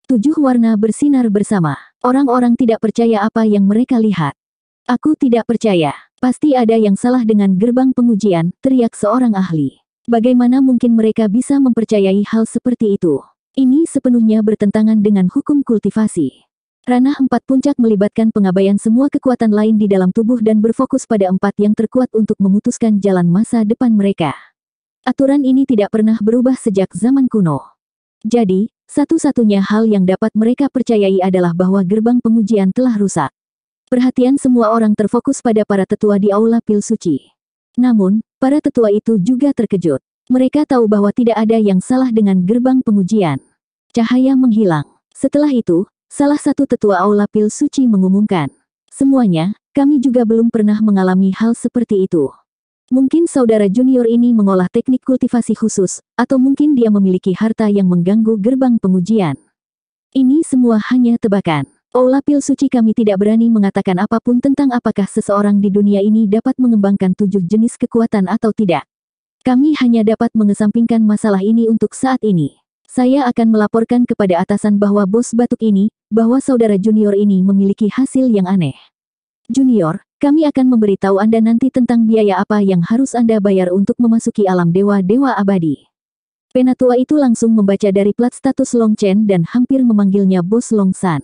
Tujuh warna bersinar bersama. Orang-orang tidak percaya apa yang mereka lihat. Aku tidak percaya. Pasti ada yang salah dengan gerbang pengujian, teriak seorang ahli. Bagaimana mungkin mereka bisa mempercayai hal seperti itu? Ini sepenuhnya bertentangan dengan hukum kultivasi. Ranah empat puncak melibatkan pengabaian semua kekuatan lain di dalam tubuh dan berfokus pada empat yang terkuat untuk memutuskan jalan masa depan mereka. Aturan ini tidak pernah berubah sejak zaman kuno. Jadi, satu-satunya hal yang dapat mereka percayai adalah bahwa gerbang pengujian telah rusak. Perhatian semua orang terfokus pada para tetua di aula pil suci. Namun, para tetua itu juga terkejut. Mereka tahu bahwa tidak ada yang salah dengan gerbang pengujian. Cahaya menghilang. Setelah itu, salah satu tetua aula pil suci mengumumkan. Semuanya, kami juga belum pernah mengalami hal seperti itu. Mungkin saudara junior ini mengolah teknik kultivasi khusus, atau mungkin dia memiliki harta yang mengganggu gerbang pengujian. Ini semua hanya tebakan. Ola oh, pil suci kami tidak berani mengatakan apapun tentang apakah seseorang di dunia ini dapat mengembangkan tujuh jenis kekuatan atau tidak. Kami hanya dapat mengesampingkan masalah ini untuk saat ini. Saya akan melaporkan kepada atasan bahwa bos batuk ini, bahwa saudara junior ini memiliki hasil yang aneh. Junior, kami akan memberitahu Anda nanti tentang biaya apa yang harus Anda bayar untuk memasuki alam dewa-dewa abadi. Penatua itu langsung membaca dari plat status Long Chen dan hampir memanggilnya Bos Long San.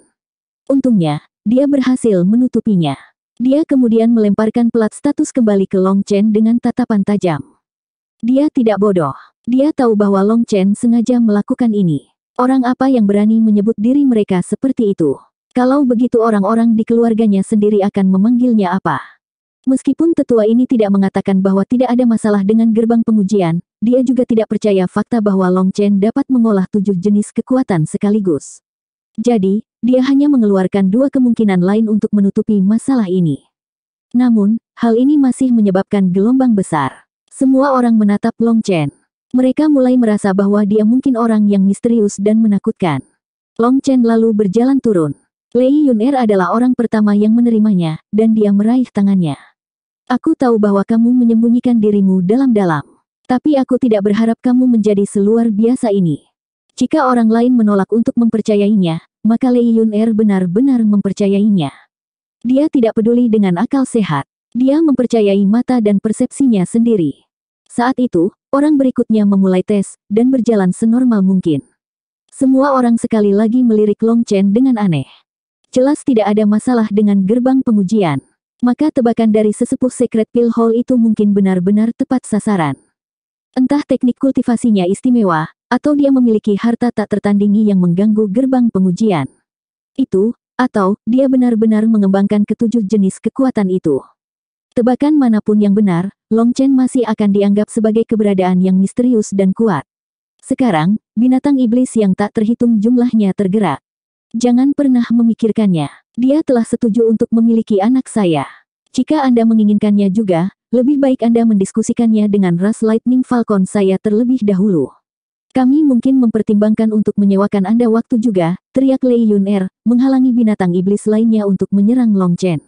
Untungnya, dia berhasil menutupinya. Dia kemudian melemparkan plat status kembali ke Long Chen dengan tatapan tajam. Dia tidak bodoh. Dia tahu bahwa Long Chen sengaja melakukan ini. Orang apa yang berani menyebut diri mereka seperti itu? Kalau begitu orang-orang di keluarganya sendiri akan memanggilnya apa? Meskipun tetua ini tidak mengatakan bahwa tidak ada masalah dengan gerbang pengujian, dia juga tidak percaya fakta bahwa Long Chen dapat mengolah tujuh jenis kekuatan sekaligus. Jadi, dia hanya mengeluarkan dua kemungkinan lain untuk menutupi masalah ini. Namun, hal ini masih menyebabkan gelombang besar. Semua orang menatap Long Chen. Mereka mulai merasa bahwa dia mungkin orang yang misterius dan menakutkan. Long Chen lalu berjalan turun. Lei Yun Er adalah orang pertama yang menerimanya, dan dia meraih tangannya. Aku tahu bahwa kamu menyembunyikan dirimu dalam-dalam. Tapi aku tidak berharap kamu menjadi seluar biasa ini. Jika orang lain menolak untuk mempercayainya, maka Lei Yun Er benar-benar mempercayainya. Dia tidak peduli dengan akal sehat. Dia mempercayai mata dan persepsinya sendiri. Saat itu, orang berikutnya memulai tes, dan berjalan senormal mungkin. Semua orang sekali lagi melirik Long Chen dengan aneh. Jelas tidak ada masalah dengan gerbang pengujian. Maka tebakan dari sesepuh Secret Pill Hall itu mungkin benar-benar tepat sasaran. Entah teknik kultivasinya istimewa, atau dia memiliki harta tak tertandingi yang mengganggu gerbang pengujian. Itu, atau dia benar-benar mengembangkan ketujuh jenis kekuatan itu. Tebakan manapun yang benar, Long Chen masih akan dianggap sebagai keberadaan yang misterius dan kuat. Sekarang, binatang iblis yang tak terhitung jumlahnya tergerak. Jangan pernah memikirkannya. Dia telah setuju untuk memiliki anak saya. Jika Anda menginginkannya juga, lebih baik Anda mendiskusikannya dengan Ras Lightning Falcon saya terlebih dahulu. Kami mungkin mempertimbangkan untuk menyewakan Anda waktu juga, teriak Lei Yun Er, menghalangi binatang iblis lainnya untuk menyerang Long Chen.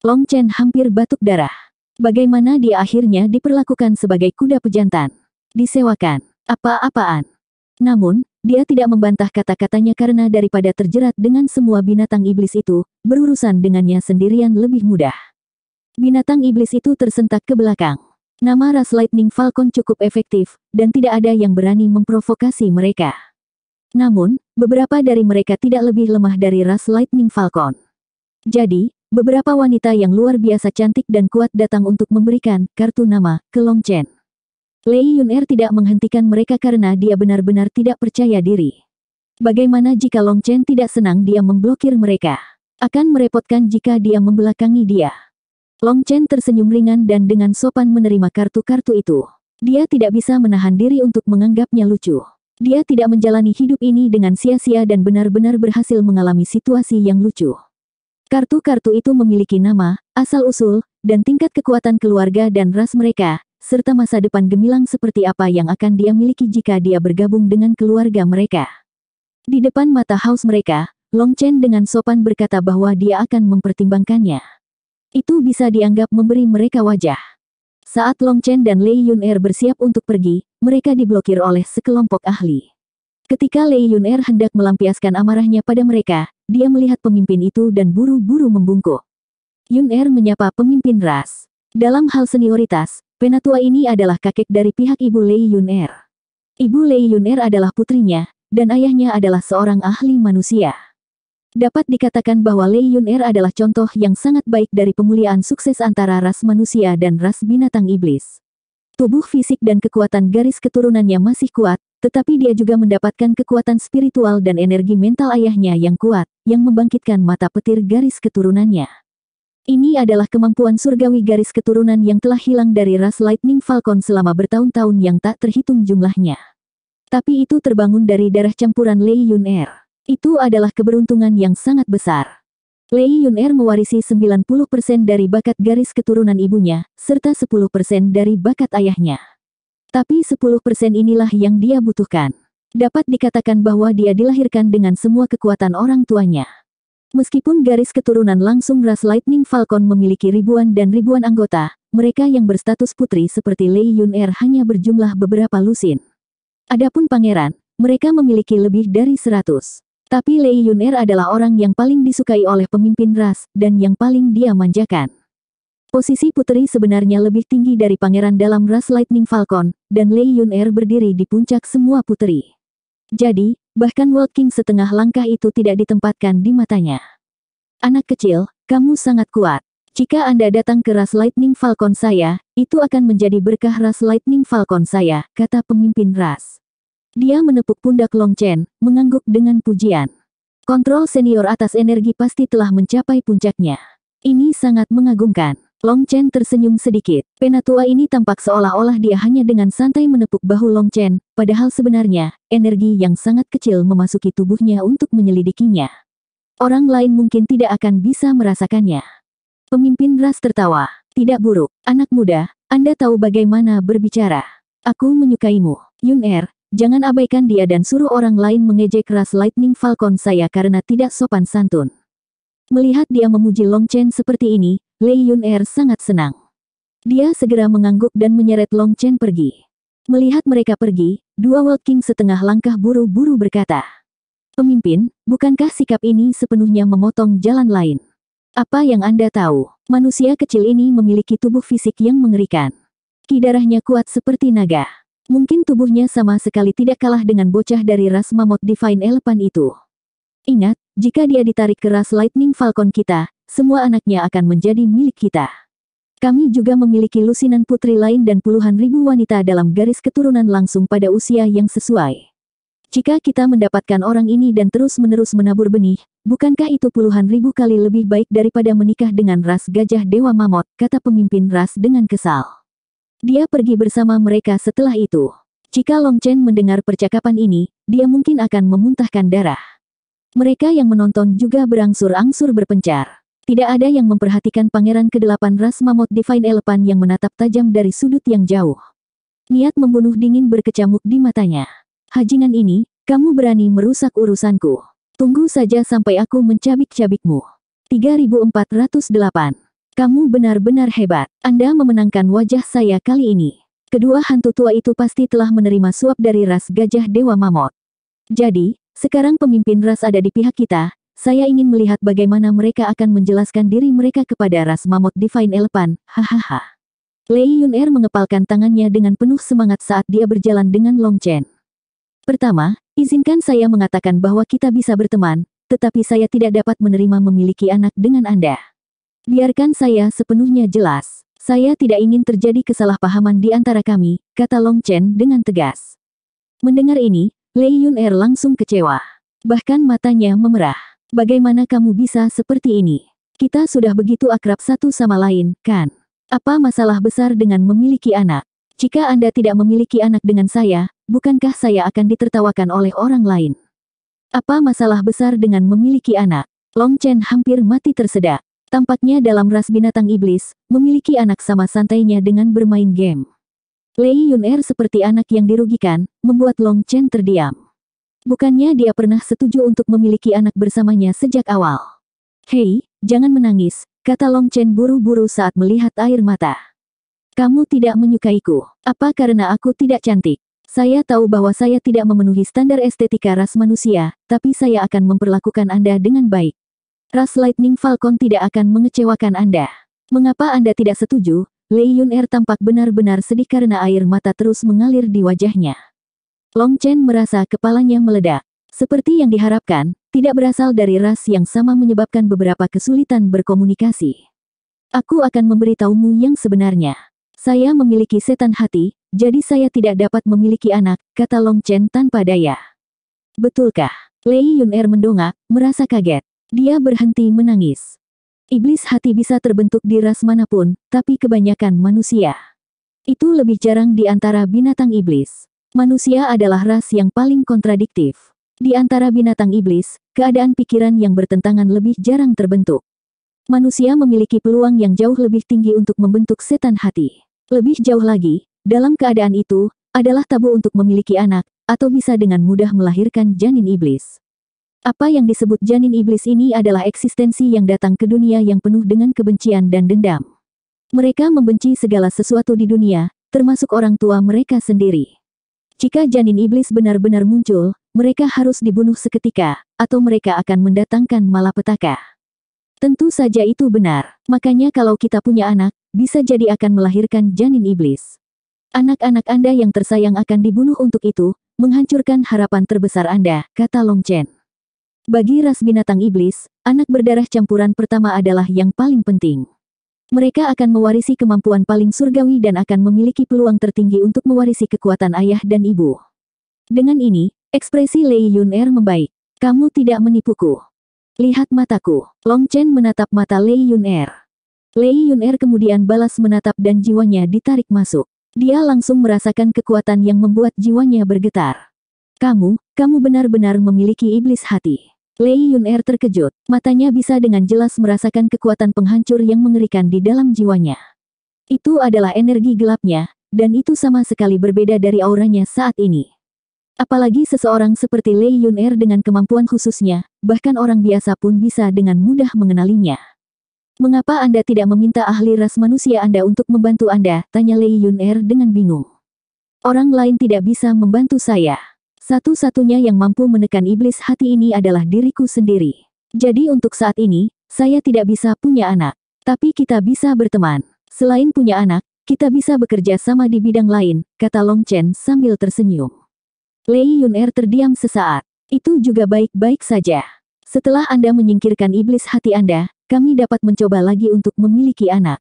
Long Chen hampir batuk darah. Bagaimana dia akhirnya diperlakukan sebagai kuda pejantan. Disewakan. Apa-apaan. Namun, dia tidak membantah kata-katanya karena daripada terjerat dengan semua binatang iblis itu, berurusan dengannya sendirian lebih mudah. Binatang iblis itu tersentak ke belakang. Nama ras Lightning Falcon cukup efektif, dan tidak ada yang berani memprovokasi mereka. Namun, beberapa dari mereka tidak lebih lemah dari ras Lightning Falcon. Jadi, beberapa wanita yang luar biasa cantik dan kuat datang untuk memberikan kartu nama ke Long Chen. Lei Yun Er tidak menghentikan mereka karena dia benar-benar tidak percaya diri. Bagaimana jika Long Chen tidak senang dia memblokir mereka? Akan merepotkan jika dia membelakangi dia. Long Chen tersenyum ringan dan dengan sopan menerima kartu-kartu itu. Dia tidak bisa menahan diri untuk menganggapnya lucu. Dia tidak menjalani hidup ini dengan sia-sia dan benar-benar berhasil mengalami situasi yang lucu. Kartu-kartu itu memiliki nama, asal-usul, dan tingkat kekuatan keluarga dan ras mereka, serta masa depan gemilang seperti apa yang akan dia miliki jika dia bergabung dengan keluarga mereka. Di depan mata haus mereka, Long Chen dengan sopan berkata bahwa dia akan mempertimbangkannya. Itu bisa dianggap memberi mereka wajah. Saat Long Chen dan Lei Yun Er bersiap untuk pergi, mereka diblokir oleh sekelompok ahli. Ketika Lei Yun Er hendak melampiaskan amarahnya pada mereka, dia melihat pemimpin itu dan buru-buru membungkuk. Yun Er menyapa pemimpin ras. Dalam hal senioritas, Penatua ini adalah kakek dari pihak ibu Lei Yun Er. Ibu Lei Yun Er adalah putrinya, dan ayahnya adalah seorang ahli manusia. Dapat dikatakan bahwa Lei Yun Er adalah contoh yang sangat baik dari pemuliaan sukses antara ras manusia dan ras binatang iblis. Tubuh fisik dan kekuatan garis keturunannya masih kuat, tetapi dia juga mendapatkan kekuatan spiritual dan energi mental ayahnya yang kuat, yang membangkitkan mata petir garis keturunannya. Ini adalah kemampuan surgawi garis keturunan yang telah hilang dari ras Lightning Falcon selama bertahun-tahun yang tak terhitung jumlahnya. Tapi itu terbangun dari darah campuran Lei Yun Er. Itu adalah keberuntungan yang sangat besar. Lei Yun Er mewarisi 90% dari bakat garis keturunan ibunya, serta 10% dari bakat ayahnya. Tapi 10% inilah yang dia butuhkan. Dapat dikatakan bahwa dia dilahirkan dengan semua kekuatan orang tuanya. Meskipun garis keturunan langsung Ras Lightning Falcon memiliki ribuan dan ribuan anggota, mereka yang berstatus putri seperti Lei Yun Er hanya berjumlah beberapa lusin. Adapun pangeran, mereka memiliki lebih dari seratus. Tapi Lei Yun Er adalah orang yang paling disukai oleh pemimpin ras, dan yang paling dia manjakan. Posisi putri sebenarnya lebih tinggi dari pangeran dalam ras Lightning Falcon, dan Lei Yun Er berdiri di puncak semua putri. Jadi, Bahkan walking setengah langkah itu tidak ditempatkan di matanya. Anak kecil, kamu sangat kuat. Jika Anda datang ke Ras Lightning Falcon saya, itu akan menjadi berkah Ras Lightning Falcon saya, kata pemimpin Ras. Dia menepuk pundak Long Chen, mengangguk dengan pujian. Kontrol senior atas energi pasti telah mencapai puncaknya. Ini sangat mengagumkan. Long Chen tersenyum sedikit. Penatua ini tampak seolah-olah dia hanya dengan santai menepuk bahu Long Chen, padahal sebenarnya, energi yang sangat kecil memasuki tubuhnya untuk menyelidikinya. Orang lain mungkin tidak akan bisa merasakannya. Pemimpin ras tertawa. Tidak buruk, anak muda, Anda tahu bagaimana berbicara. Aku menyukaimu. Yun Er, jangan abaikan dia dan suruh orang lain mengejek ras Lightning Falcon saya karena tidak sopan santun. Melihat dia memuji Long Chen seperti ini, Lei Yun Er sangat senang. Dia segera mengangguk dan menyeret Long Chen pergi. Melihat mereka pergi, dua World King setengah langkah buru-buru berkata. Pemimpin, bukankah sikap ini sepenuhnya memotong jalan lain? Apa yang Anda tahu? Manusia kecil ini memiliki tubuh fisik yang mengerikan. Kidarahnya kuat seperti naga. Mungkin tubuhnya sama sekali tidak kalah dengan bocah dari ras mamot Divine Elephant itu. Ingat, jika dia ditarik ke ras Lightning Falcon kita, semua anaknya akan menjadi milik kita. Kami juga memiliki lusinan putri lain dan puluhan ribu wanita dalam garis keturunan langsung pada usia yang sesuai. Jika kita mendapatkan orang ini dan terus-menerus menabur benih, bukankah itu puluhan ribu kali lebih baik daripada menikah dengan ras gajah Dewa Mamot, kata pemimpin ras dengan kesal. Dia pergi bersama mereka setelah itu. Jika Long Chen mendengar percakapan ini, dia mungkin akan memuntahkan darah. Mereka yang menonton juga berangsur-angsur berpencar. Tidak ada yang memperhatikan pangeran kedelapan Ras mamot Divine Elephant yang menatap tajam dari sudut yang jauh. Niat membunuh dingin berkecamuk di matanya. Hajinan ini, kamu berani merusak urusanku. Tunggu saja sampai aku mencabik-cabikmu. 3408. Kamu benar-benar hebat. Anda memenangkan wajah saya kali ini. Kedua hantu tua itu pasti telah menerima suap dari ras gajah Dewa Mamot. Jadi, sekarang pemimpin ras ada di pihak kita, saya ingin melihat bagaimana mereka akan menjelaskan diri mereka kepada ras mamut Divine Elephant, hahaha. Lei Yun Er mengepalkan tangannya dengan penuh semangat saat dia berjalan dengan Long Chen. Pertama, izinkan saya mengatakan bahwa kita bisa berteman, tetapi saya tidak dapat menerima memiliki anak dengan Anda. Biarkan saya sepenuhnya jelas. Saya tidak ingin terjadi kesalahpahaman di antara kami, kata Long Chen dengan tegas. Mendengar ini, Lei Yun Er langsung kecewa. Bahkan matanya memerah. Bagaimana kamu bisa seperti ini? Kita sudah begitu akrab satu sama lain, kan? Apa masalah besar dengan memiliki anak? Jika Anda tidak memiliki anak dengan saya, bukankah saya akan ditertawakan oleh orang lain? Apa masalah besar dengan memiliki anak? Long Chen hampir mati tersedak. Tampaknya dalam ras binatang iblis, memiliki anak sama santainya dengan bermain game. Lei Yun Er seperti anak yang dirugikan, membuat Long Chen terdiam. Bukannya dia pernah setuju untuk memiliki anak bersamanya sejak awal. Hei, jangan menangis, kata Long Chen buru-buru saat melihat air mata. Kamu tidak menyukaiku. Apa karena aku tidak cantik? Saya tahu bahwa saya tidak memenuhi standar estetika ras manusia, tapi saya akan memperlakukan Anda dengan baik. Ras Lightning Falcon tidak akan mengecewakan Anda. Mengapa Anda tidak setuju? Lei Yun Er tampak benar-benar sedih karena air mata terus mengalir di wajahnya. Long Chen merasa kepalanya meledak. Seperti yang diharapkan, tidak berasal dari ras yang sama menyebabkan beberapa kesulitan berkomunikasi. Aku akan memberitahumu yang sebenarnya. Saya memiliki setan hati, jadi saya tidak dapat memiliki anak, kata Long Chen tanpa daya. Betulkah? Lei Yun Er mendongak, merasa kaget. Dia berhenti menangis. Iblis hati bisa terbentuk di ras manapun, tapi kebanyakan manusia. Itu lebih jarang di antara binatang iblis. Manusia adalah ras yang paling kontradiktif. Di antara binatang iblis, keadaan pikiran yang bertentangan lebih jarang terbentuk. Manusia memiliki peluang yang jauh lebih tinggi untuk membentuk setan hati. Lebih jauh lagi, dalam keadaan itu, adalah tabu untuk memiliki anak, atau bisa dengan mudah melahirkan janin iblis. Apa yang disebut janin iblis ini adalah eksistensi yang datang ke dunia yang penuh dengan kebencian dan dendam. Mereka membenci segala sesuatu di dunia, termasuk orang tua mereka sendiri. Jika janin iblis benar-benar muncul, mereka harus dibunuh seketika, atau mereka akan mendatangkan malapetaka. Tentu saja itu benar. Makanya kalau kita punya anak, bisa jadi akan melahirkan janin iblis. Anak-anak Anda yang tersayang akan dibunuh untuk itu, menghancurkan harapan terbesar Anda, kata Long Chen. Bagi ras binatang iblis, anak berdarah campuran pertama adalah yang paling penting. Mereka akan mewarisi kemampuan paling surgawi dan akan memiliki peluang tertinggi untuk mewarisi kekuatan ayah dan ibu. Dengan ini, ekspresi Lei Yun Er membaik. Kamu tidak menipuku. Lihat mataku. Long Chen menatap mata Lei Yun Er. Lei Yun Er kemudian balas menatap dan jiwanya ditarik masuk. Dia langsung merasakan kekuatan yang membuat jiwanya bergetar. Kamu, kamu benar-benar memiliki iblis hati. Lei Yun Er terkejut, matanya bisa dengan jelas merasakan kekuatan penghancur yang mengerikan di dalam jiwanya. Itu adalah energi gelapnya, dan itu sama sekali berbeda dari auranya saat ini. Apalagi seseorang seperti Lei Yun Er dengan kemampuan khususnya, bahkan orang biasa pun bisa dengan mudah mengenalinya. Mengapa Anda tidak meminta ahli ras manusia Anda untuk membantu Anda? Tanya Lei Yun Er dengan bingung. Orang lain tidak bisa membantu saya. Satu-satunya yang mampu menekan iblis hati ini adalah diriku sendiri. Jadi untuk saat ini, saya tidak bisa punya anak. Tapi kita bisa berteman. Selain punya anak, kita bisa bekerja sama di bidang lain, kata Long Chen sambil tersenyum. Lei Yun Er terdiam sesaat. Itu juga baik-baik saja. Setelah Anda menyingkirkan iblis hati Anda, kami dapat mencoba lagi untuk memiliki anak.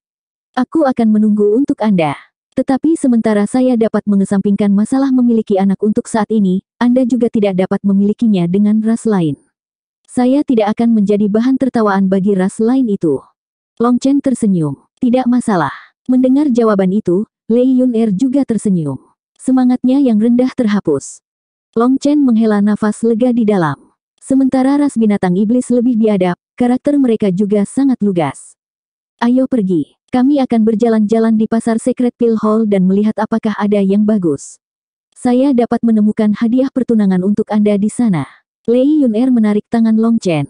Aku akan menunggu untuk Anda. Tetapi sementara saya dapat mengesampingkan masalah memiliki anak untuk saat ini, Anda juga tidak dapat memilikinya dengan ras lain. Saya tidak akan menjadi bahan tertawaan bagi ras lain itu. Long Chen tersenyum. Tidak masalah. Mendengar jawaban itu, Lei Yun Er juga tersenyum. Semangatnya yang rendah terhapus. Long Chen menghela nafas lega di dalam. Sementara ras binatang iblis lebih biadab, karakter mereka juga sangat lugas. Ayo pergi. Kami akan berjalan-jalan di pasar Secret Pill Hall dan melihat apakah ada yang bagus. Saya dapat menemukan hadiah pertunangan untuk Anda di sana. Lei Yun Er menarik tangan Long Chen.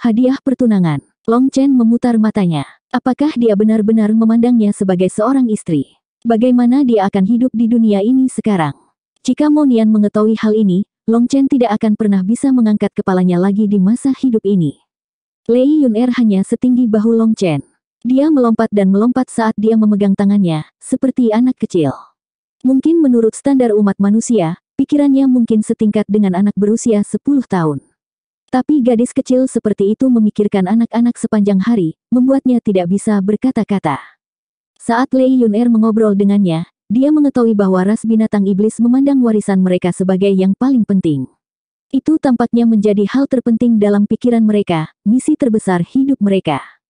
Hadiah pertunangan. Long Chen memutar matanya. Apakah dia benar-benar memandangnya sebagai seorang istri? Bagaimana dia akan hidup di dunia ini sekarang? Jika Monian mengetahui hal ini, Long Chen tidak akan pernah bisa mengangkat kepalanya lagi di masa hidup ini. Lei Yun Er hanya setinggi bahu Long Chen. Dia melompat dan melompat saat dia memegang tangannya, seperti anak kecil. Mungkin menurut standar umat manusia, pikirannya mungkin setingkat dengan anak berusia 10 tahun. Tapi gadis kecil seperti itu memikirkan anak-anak sepanjang hari, membuatnya tidak bisa berkata-kata. Saat Lei Yun Er mengobrol dengannya, dia mengetahui bahwa ras binatang iblis memandang warisan mereka sebagai yang paling penting. Itu tampaknya menjadi hal terpenting dalam pikiran mereka, misi terbesar hidup mereka.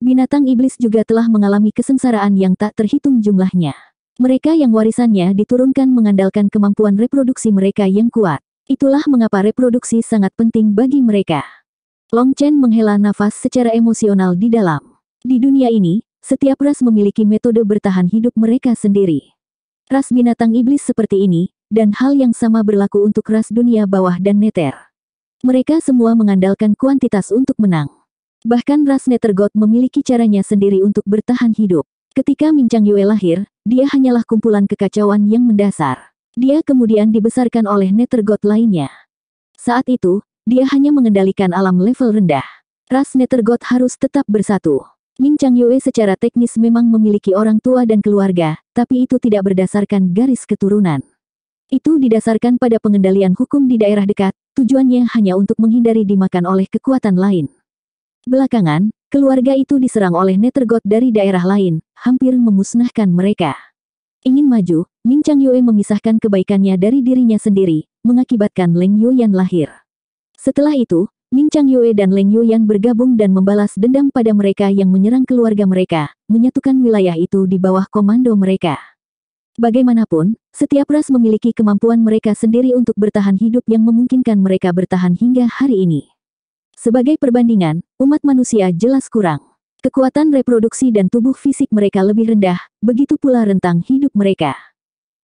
Binatang iblis juga telah mengalami kesengsaraan yang tak terhitung jumlahnya. Mereka yang warisannya diturunkan mengandalkan kemampuan reproduksi mereka yang kuat. Itulah mengapa reproduksi sangat penting bagi mereka. Long Chen menghela nafas secara emosional di dalam. Di dunia ini, setiap ras memiliki metode bertahan hidup mereka sendiri. Ras binatang iblis seperti ini, dan hal yang sama berlaku untuk ras dunia bawah dan neter. Mereka semua mengandalkan kuantitas untuk menang. Bahkan ras Nethergoth memiliki caranya sendiri untuk bertahan hidup. Ketika Mincang Yue lahir, dia hanyalah kumpulan kekacauan yang mendasar. Dia kemudian dibesarkan oleh Nethergoth lainnya. Saat itu, dia hanya mengendalikan alam level rendah. Ras Nethergoth harus tetap bersatu. Min Yue secara teknis memang memiliki orang tua dan keluarga, tapi itu tidak berdasarkan garis keturunan. Itu didasarkan pada pengendalian hukum di daerah dekat, tujuannya hanya untuk menghindari dimakan oleh kekuatan lain. Belakangan, keluarga itu diserang oleh Nethergot dari daerah lain, hampir memusnahkan mereka. Ingin maju, Ming Chang Yue memisahkan kebaikannya dari dirinya sendiri, mengakibatkan Leng Yuyan lahir. Setelah itu, Ming Chang Yue dan Leng Yuyan bergabung dan membalas dendam pada mereka yang menyerang keluarga mereka, menyatukan wilayah itu di bawah komando mereka. Bagaimanapun, setiap ras memiliki kemampuan mereka sendiri untuk bertahan hidup yang memungkinkan mereka bertahan hingga hari ini. Sebagai perbandingan, umat manusia jelas kurang. Kekuatan reproduksi dan tubuh fisik mereka lebih rendah, begitu pula rentang hidup mereka.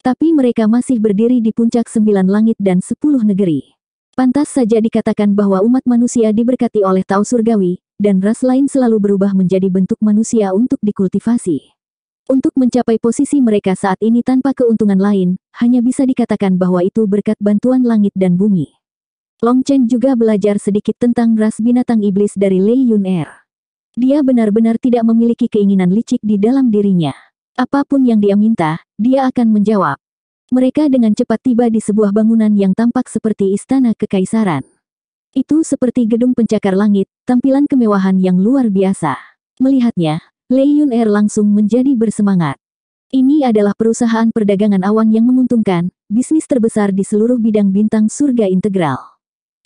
Tapi mereka masih berdiri di puncak sembilan langit dan sepuluh negeri. Pantas saja dikatakan bahwa umat manusia diberkati oleh tau surgawi, dan ras lain selalu berubah menjadi bentuk manusia untuk dikultivasi. Untuk mencapai posisi mereka saat ini tanpa keuntungan lain, hanya bisa dikatakan bahwa itu berkat bantuan langit dan bumi. Long Chen juga belajar sedikit tentang ras binatang iblis dari Lei Yun Er. Dia benar-benar tidak memiliki keinginan licik di dalam dirinya. Apapun yang dia minta, dia akan menjawab. Mereka dengan cepat tiba di sebuah bangunan yang tampak seperti istana kekaisaran. Itu seperti gedung pencakar langit, tampilan kemewahan yang luar biasa. Melihatnya, Lei Yun Er langsung menjadi bersemangat. Ini adalah perusahaan perdagangan awan yang menguntungkan, bisnis terbesar di seluruh bidang bintang surga integral.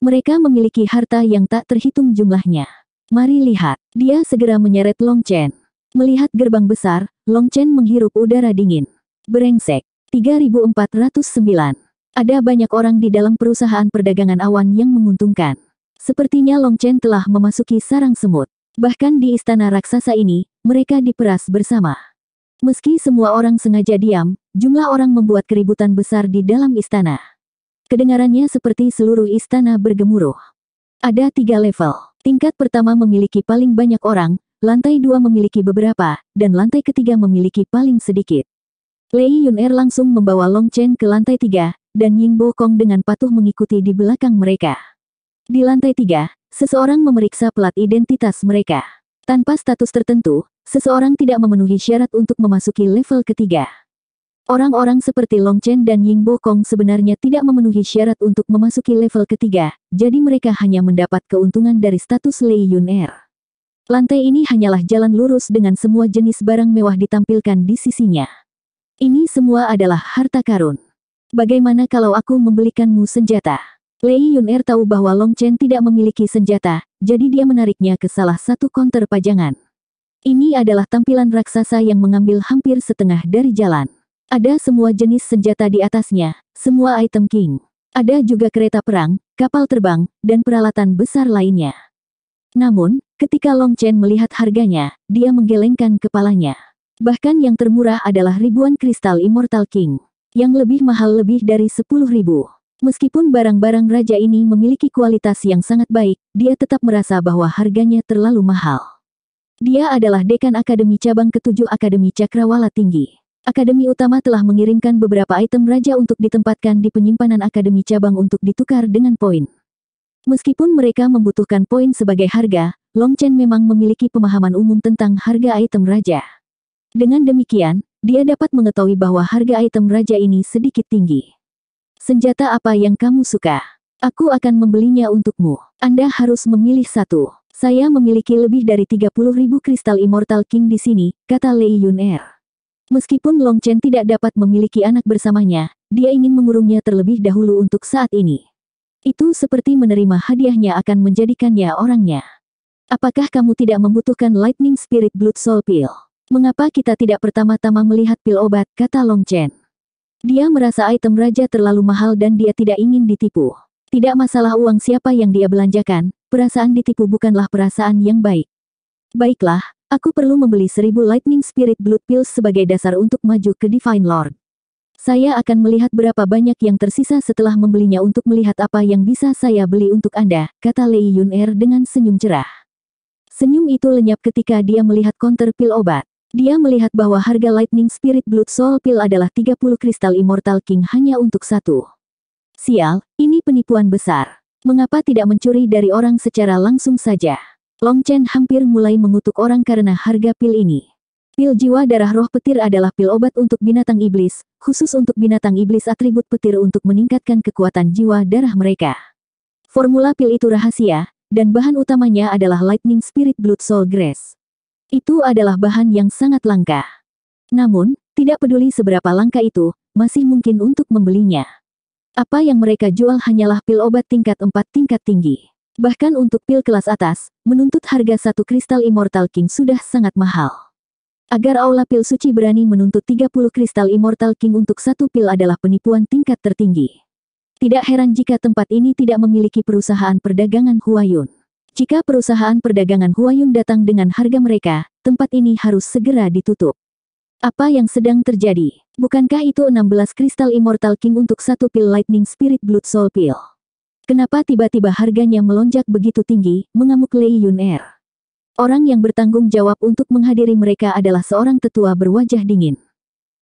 Mereka memiliki harta yang tak terhitung jumlahnya. Mari lihat. Dia segera menyeret Long Chen. Melihat gerbang besar, Long Chen menghirup udara dingin. Berengsek. 3409. Ada banyak orang di dalam perusahaan perdagangan awan yang menguntungkan. Sepertinya Long Chen telah memasuki sarang semut. Bahkan di istana raksasa ini, mereka diperas bersama. Meski semua orang sengaja diam, jumlah orang membuat keributan besar di dalam istana. Kedengarannya seperti seluruh istana bergemuruh. Ada tiga level. Tingkat pertama memiliki paling banyak orang, lantai dua memiliki beberapa, dan lantai ketiga memiliki paling sedikit. Lei Yun Er langsung membawa Long Chen ke lantai tiga, dan Ying Bo Kong dengan patuh mengikuti di belakang mereka. Di lantai tiga, seseorang memeriksa pelat identitas mereka. Tanpa status tertentu, seseorang tidak memenuhi syarat untuk memasuki level ketiga. Orang-orang seperti Long Chen dan Ying Kong sebenarnya tidak memenuhi syarat untuk memasuki level ketiga, jadi mereka hanya mendapat keuntungan dari status Lei Yun Er. Lantai ini hanyalah jalan lurus dengan semua jenis barang mewah ditampilkan di sisinya. Ini semua adalah harta karun. Bagaimana kalau aku membelikanmu senjata? Lei Yun Er tahu bahwa Long Chen tidak memiliki senjata, jadi dia menariknya ke salah satu konter pajangan. Ini adalah tampilan raksasa yang mengambil hampir setengah dari jalan. Ada semua jenis senjata di atasnya, semua item king. Ada juga kereta perang, kapal terbang, dan peralatan besar lainnya. Namun, ketika Long Chen melihat harganya, dia menggelengkan kepalanya. Bahkan yang termurah adalah ribuan kristal Immortal King. Yang lebih mahal lebih dari sepuluh ribu. Meskipun barang-barang raja ini memiliki kualitas yang sangat baik, dia tetap merasa bahwa harganya terlalu mahal. Dia adalah dekan akademi cabang ketujuh Akademi Cakrawala Tinggi. Akademi utama telah mengirimkan beberapa item raja untuk ditempatkan di penyimpanan akademi cabang untuk ditukar dengan poin. Meskipun mereka membutuhkan poin sebagai harga, Long Chen memang memiliki pemahaman umum tentang harga item raja. Dengan demikian, dia dapat mengetahui bahwa harga item raja ini sedikit tinggi. Senjata apa yang kamu suka? Aku akan membelinya untukmu. Anda harus memilih satu. Saya memiliki lebih dari 30.000 kristal Immortal King di sini, kata Lei Yun Er. Meskipun Long Chen tidak dapat memiliki anak bersamanya, dia ingin mengurungnya terlebih dahulu untuk saat ini. Itu seperti menerima hadiahnya akan menjadikannya orangnya. Apakah kamu tidak membutuhkan Lightning Spirit Blood Soul Pill? Mengapa kita tidak pertama-tama melihat pil obat, kata Long Chen. Dia merasa item raja terlalu mahal dan dia tidak ingin ditipu. Tidak masalah uang siapa yang dia belanjakan, perasaan ditipu bukanlah perasaan yang baik. Baiklah, Aku perlu membeli seribu Lightning Spirit Blood Pills sebagai dasar untuk maju ke Divine Lord. Saya akan melihat berapa banyak yang tersisa setelah membelinya untuk melihat apa yang bisa saya beli untuk Anda, kata Lei Yun Er dengan senyum cerah. Senyum itu lenyap ketika dia melihat konter pil obat. Dia melihat bahwa harga Lightning Spirit Blood Soul Pill adalah 30 kristal Immortal King hanya untuk satu. Sial, ini penipuan besar. Mengapa tidak mencuri dari orang secara langsung saja? Long Chen hampir mulai mengutuk orang karena harga pil ini. Pil jiwa darah roh petir adalah pil obat untuk binatang iblis, khusus untuk binatang iblis atribut petir untuk meningkatkan kekuatan jiwa darah mereka. Formula pil itu rahasia, dan bahan utamanya adalah Lightning Spirit Blood Soul Grass. Itu adalah bahan yang sangat langka. Namun, tidak peduli seberapa langka itu, masih mungkin untuk membelinya. Apa yang mereka jual hanyalah pil obat tingkat 4 tingkat tinggi. Bahkan untuk pil kelas atas, menuntut harga satu kristal Immortal King sudah sangat mahal. Agar Aula Pil Suci berani menuntut 30 kristal Immortal King untuk satu pil adalah penipuan tingkat tertinggi. Tidak heran jika tempat ini tidak memiliki perusahaan perdagangan Huayun. Jika perusahaan perdagangan Huayun datang dengan harga mereka, tempat ini harus segera ditutup. Apa yang sedang terjadi? Bukankah itu 16 kristal Immortal King untuk satu pil Lightning Spirit Blood Soul Pill? Kenapa tiba-tiba harganya melonjak begitu tinggi, mengamuk Lei Yun Er. Orang yang bertanggung jawab untuk menghadiri mereka adalah seorang tetua berwajah dingin.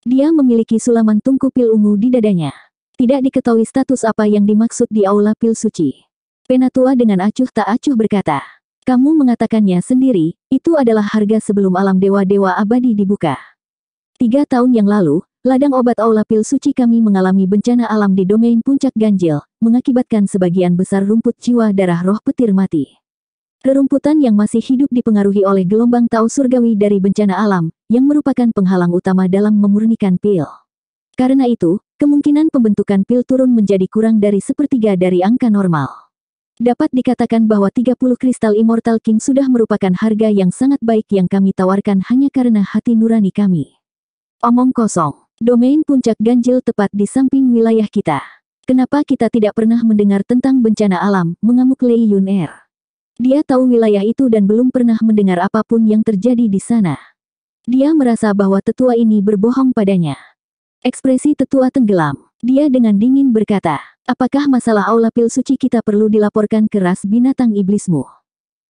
Dia memiliki sulaman tungku pil ungu di dadanya. Tidak diketahui status apa yang dimaksud di aula pil suci. Penatua dengan acuh tak acuh berkata, kamu mengatakannya sendiri, itu adalah harga sebelum alam dewa-dewa abadi dibuka. Tiga tahun yang lalu, Ladang obat aula pil suci kami mengalami bencana alam di domain puncak ganjil, mengakibatkan sebagian besar rumput jiwa darah roh petir mati. Rerumputan yang masih hidup dipengaruhi oleh gelombang tau surgawi dari bencana alam, yang merupakan penghalang utama dalam memurnikan pil. Karena itu, kemungkinan pembentukan pil turun menjadi kurang dari sepertiga dari angka normal. Dapat dikatakan bahwa 30 kristal Immortal King sudah merupakan harga yang sangat baik yang kami tawarkan hanya karena hati nurani kami. Omong kosong. Domain puncak ganjil tepat di samping wilayah kita. Kenapa kita tidak pernah mendengar tentang bencana alam, mengamuk Lei Yun Er. Dia tahu wilayah itu dan belum pernah mendengar apapun yang terjadi di sana. Dia merasa bahwa tetua ini berbohong padanya. Ekspresi tetua tenggelam. Dia dengan dingin berkata, apakah masalah aula pil suci kita perlu dilaporkan ke ras binatang iblismu?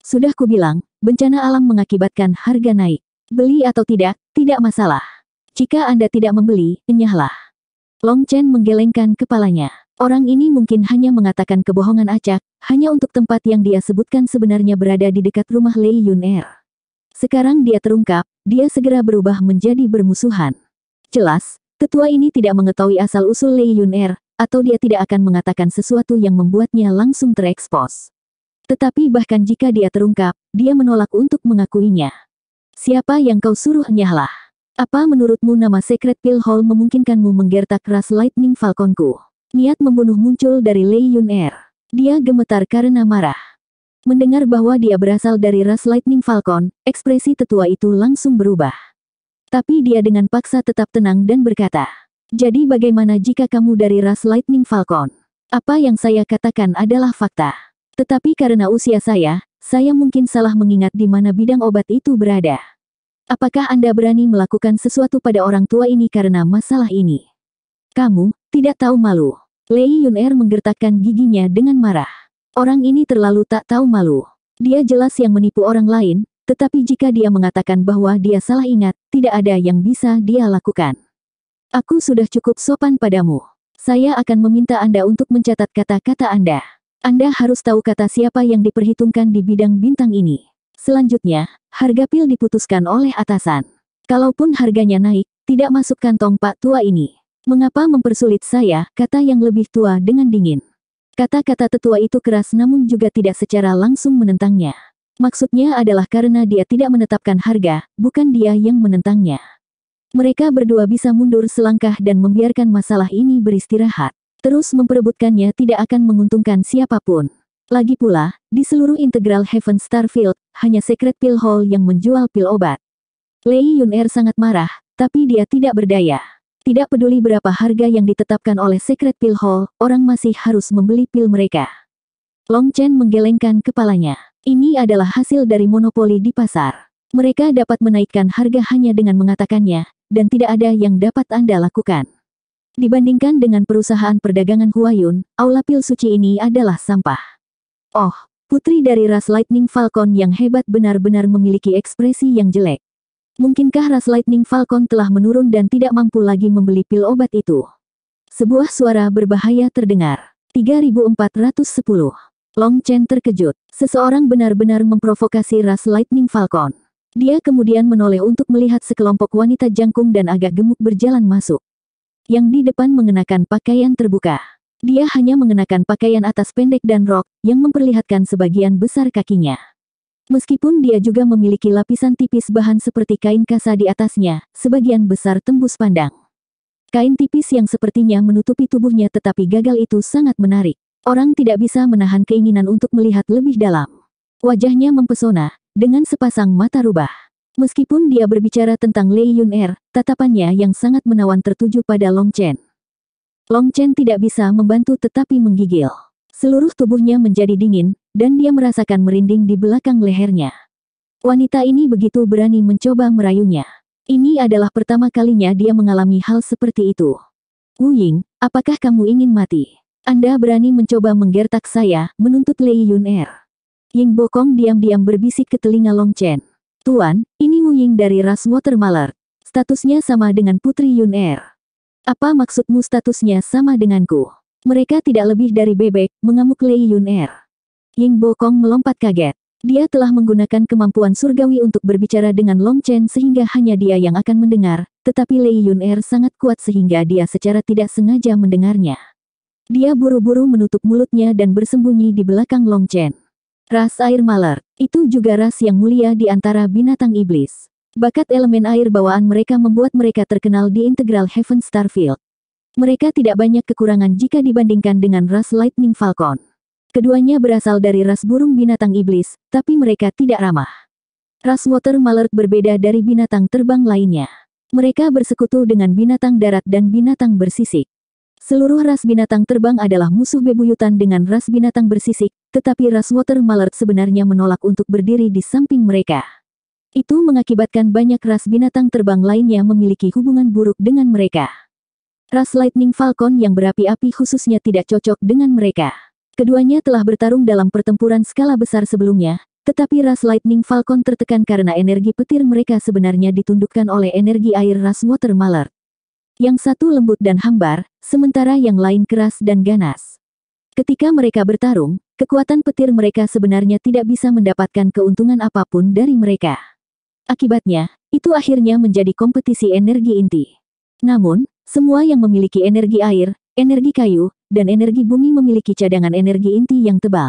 Sudah kubilang, bencana alam mengakibatkan harga naik. Beli atau tidak, tidak masalah. Jika Anda tidak membeli, enyahlah. Long Chen menggelengkan kepalanya. Orang ini mungkin hanya mengatakan kebohongan acak, hanya untuk tempat yang dia sebutkan sebenarnya berada di dekat rumah Lei Yun Er. Sekarang dia terungkap, dia segera berubah menjadi bermusuhan. Jelas, tetua ini tidak mengetahui asal-usul Lei Yun Er, atau dia tidak akan mengatakan sesuatu yang membuatnya langsung terekspos. Tetapi bahkan jika dia terungkap, dia menolak untuk mengakuinya. Siapa yang kau suruh nyahlah? Apa menurutmu nama Secret Pill Hall memungkinkanmu menggertak ras Lightning Falconku? Niat membunuh muncul dari Lei Yun Er. Dia gemetar karena marah. Mendengar bahwa dia berasal dari ras Lightning Falcon, ekspresi tetua itu langsung berubah. Tapi dia dengan paksa tetap tenang dan berkata, Jadi bagaimana jika kamu dari ras Lightning Falcon? Apa yang saya katakan adalah fakta. Tetapi karena usia saya, saya mungkin salah mengingat di mana bidang obat itu berada. Apakah Anda berani melakukan sesuatu pada orang tua ini karena masalah ini? Kamu, tidak tahu malu. Lei Yun Er menggertakkan giginya dengan marah. Orang ini terlalu tak tahu malu. Dia jelas yang menipu orang lain, tetapi jika dia mengatakan bahwa dia salah ingat, tidak ada yang bisa dia lakukan. Aku sudah cukup sopan padamu. Saya akan meminta Anda untuk mencatat kata-kata Anda. Anda harus tahu kata siapa yang diperhitungkan di bidang bintang ini. Selanjutnya, harga pil diputuskan oleh atasan. Kalaupun harganya naik, tidak masuk kantong Pak Tua ini. Mengapa mempersulit saya, kata yang lebih tua dengan dingin. Kata-kata tetua itu keras namun juga tidak secara langsung menentangnya. Maksudnya adalah karena dia tidak menetapkan harga, bukan dia yang menentangnya. Mereka berdua bisa mundur selangkah dan membiarkan masalah ini beristirahat. Terus memperebutkannya tidak akan menguntungkan siapapun. Lagi pula, di seluruh integral Heaven Starfield, hanya Secret Pill Hall yang menjual pil obat. Lei Yun Er sangat marah, tapi dia tidak berdaya. Tidak peduli berapa harga yang ditetapkan oleh Secret Pill Hall, orang masih harus membeli pil mereka. Long Chen menggelengkan kepalanya. Ini adalah hasil dari monopoli di pasar. Mereka dapat menaikkan harga hanya dengan mengatakannya, dan tidak ada yang dapat Anda lakukan. Dibandingkan dengan perusahaan perdagangan Huayun, aula pil suci ini adalah sampah. Oh, putri dari ras Lightning Falcon yang hebat benar-benar memiliki ekspresi yang jelek. Mungkinkah ras Lightning Falcon telah menurun dan tidak mampu lagi membeli pil obat itu? Sebuah suara berbahaya terdengar. 3410. Long Chen terkejut. Seseorang benar-benar memprovokasi ras Lightning Falcon. Dia kemudian menoleh untuk melihat sekelompok wanita jangkung dan agak gemuk berjalan masuk. Yang di depan mengenakan pakaian terbuka. Dia hanya mengenakan pakaian atas pendek dan rok, yang memperlihatkan sebagian besar kakinya. Meskipun dia juga memiliki lapisan tipis bahan seperti kain kasa di atasnya, sebagian besar tembus pandang. Kain tipis yang sepertinya menutupi tubuhnya tetapi gagal itu sangat menarik. Orang tidak bisa menahan keinginan untuk melihat lebih dalam. Wajahnya mempesona, dengan sepasang mata rubah. Meskipun dia berbicara tentang Lei Yun Er, tatapannya yang sangat menawan tertuju pada Long Chen. Long Chen tidak bisa membantu tetapi menggigil. Seluruh tubuhnya menjadi dingin, dan dia merasakan merinding di belakang lehernya. Wanita ini begitu berani mencoba merayunya. Ini adalah pertama kalinya dia mengalami hal seperti itu. Wu Ying, apakah kamu ingin mati? Anda berani mencoba menggertak saya, menuntut Lei Yun Er. Ying Bokong diam-diam berbisik ke telinga Long Chen. Tuan, ini Wu Ying dari ras Watermaller. Statusnya sama dengan Putri Yun Er. Apa maksudmu statusnya sama denganku? Mereka tidak lebih dari bebek, mengamuk Lei Yun Er. Ying Bokong melompat kaget. Dia telah menggunakan kemampuan surgawi untuk berbicara dengan Long Chen sehingga hanya dia yang akan mendengar, tetapi Lei Yun Er sangat kuat sehingga dia secara tidak sengaja mendengarnya. Dia buru-buru menutup mulutnya dan bersembunyi di belakang Long Chen. Ras air malar, itu juga ras yang mulia di antara binatang iblis. Bakat elemen air bawaan mereka membuat mereka terkenal di Integral Heaven Starfield. Mereka tidak banyak kekurangan jika dibandingkan dengan ras Lightning Falcon. Keduanya berasal dari ras burung binatang iblis, tapi mereka tidak ramah. Ras Water Mallard berbeda dari binatang terbang lainnya. Mereka bersekutu dengan binatang darat dan binatang bersisik. Seluruh ras binatang terbang adalah musuh bebuyutan dengan ras binatang bersisik, tetapi ras Water Mallard sebenarnya menolak untuk berdiri di samping mereka. Itu mengakibatkan banyak ras binatang terbang lainnya memiliki hubungan buruk dengan mereka. Ras Lightning Falcon yang berapi-api khususnya tidak cocok dengan mereka. Keduanya telah bertarung dalam pertempuran skala besar sebelumnya, tetapi ras Lightning Falcon tertekan karena energi petir mereka sebenarnya ditundukkan oleh energi air ras Water Mallard. Yang satu lembut dan hambar, sementara yang lain keras dan ganas. Ketika mereka bertarung, kekuatan petir mereka sebenarnya tidak bisa mendapatkan keuntungan apapun dari mereka. Akibatnya, itu akhirnya menjadi kompetisi energi inti. Namun, semua yang memiliki energi air, energi kayu, dan energi bumi memiliki cadangan energi inti yang tebal.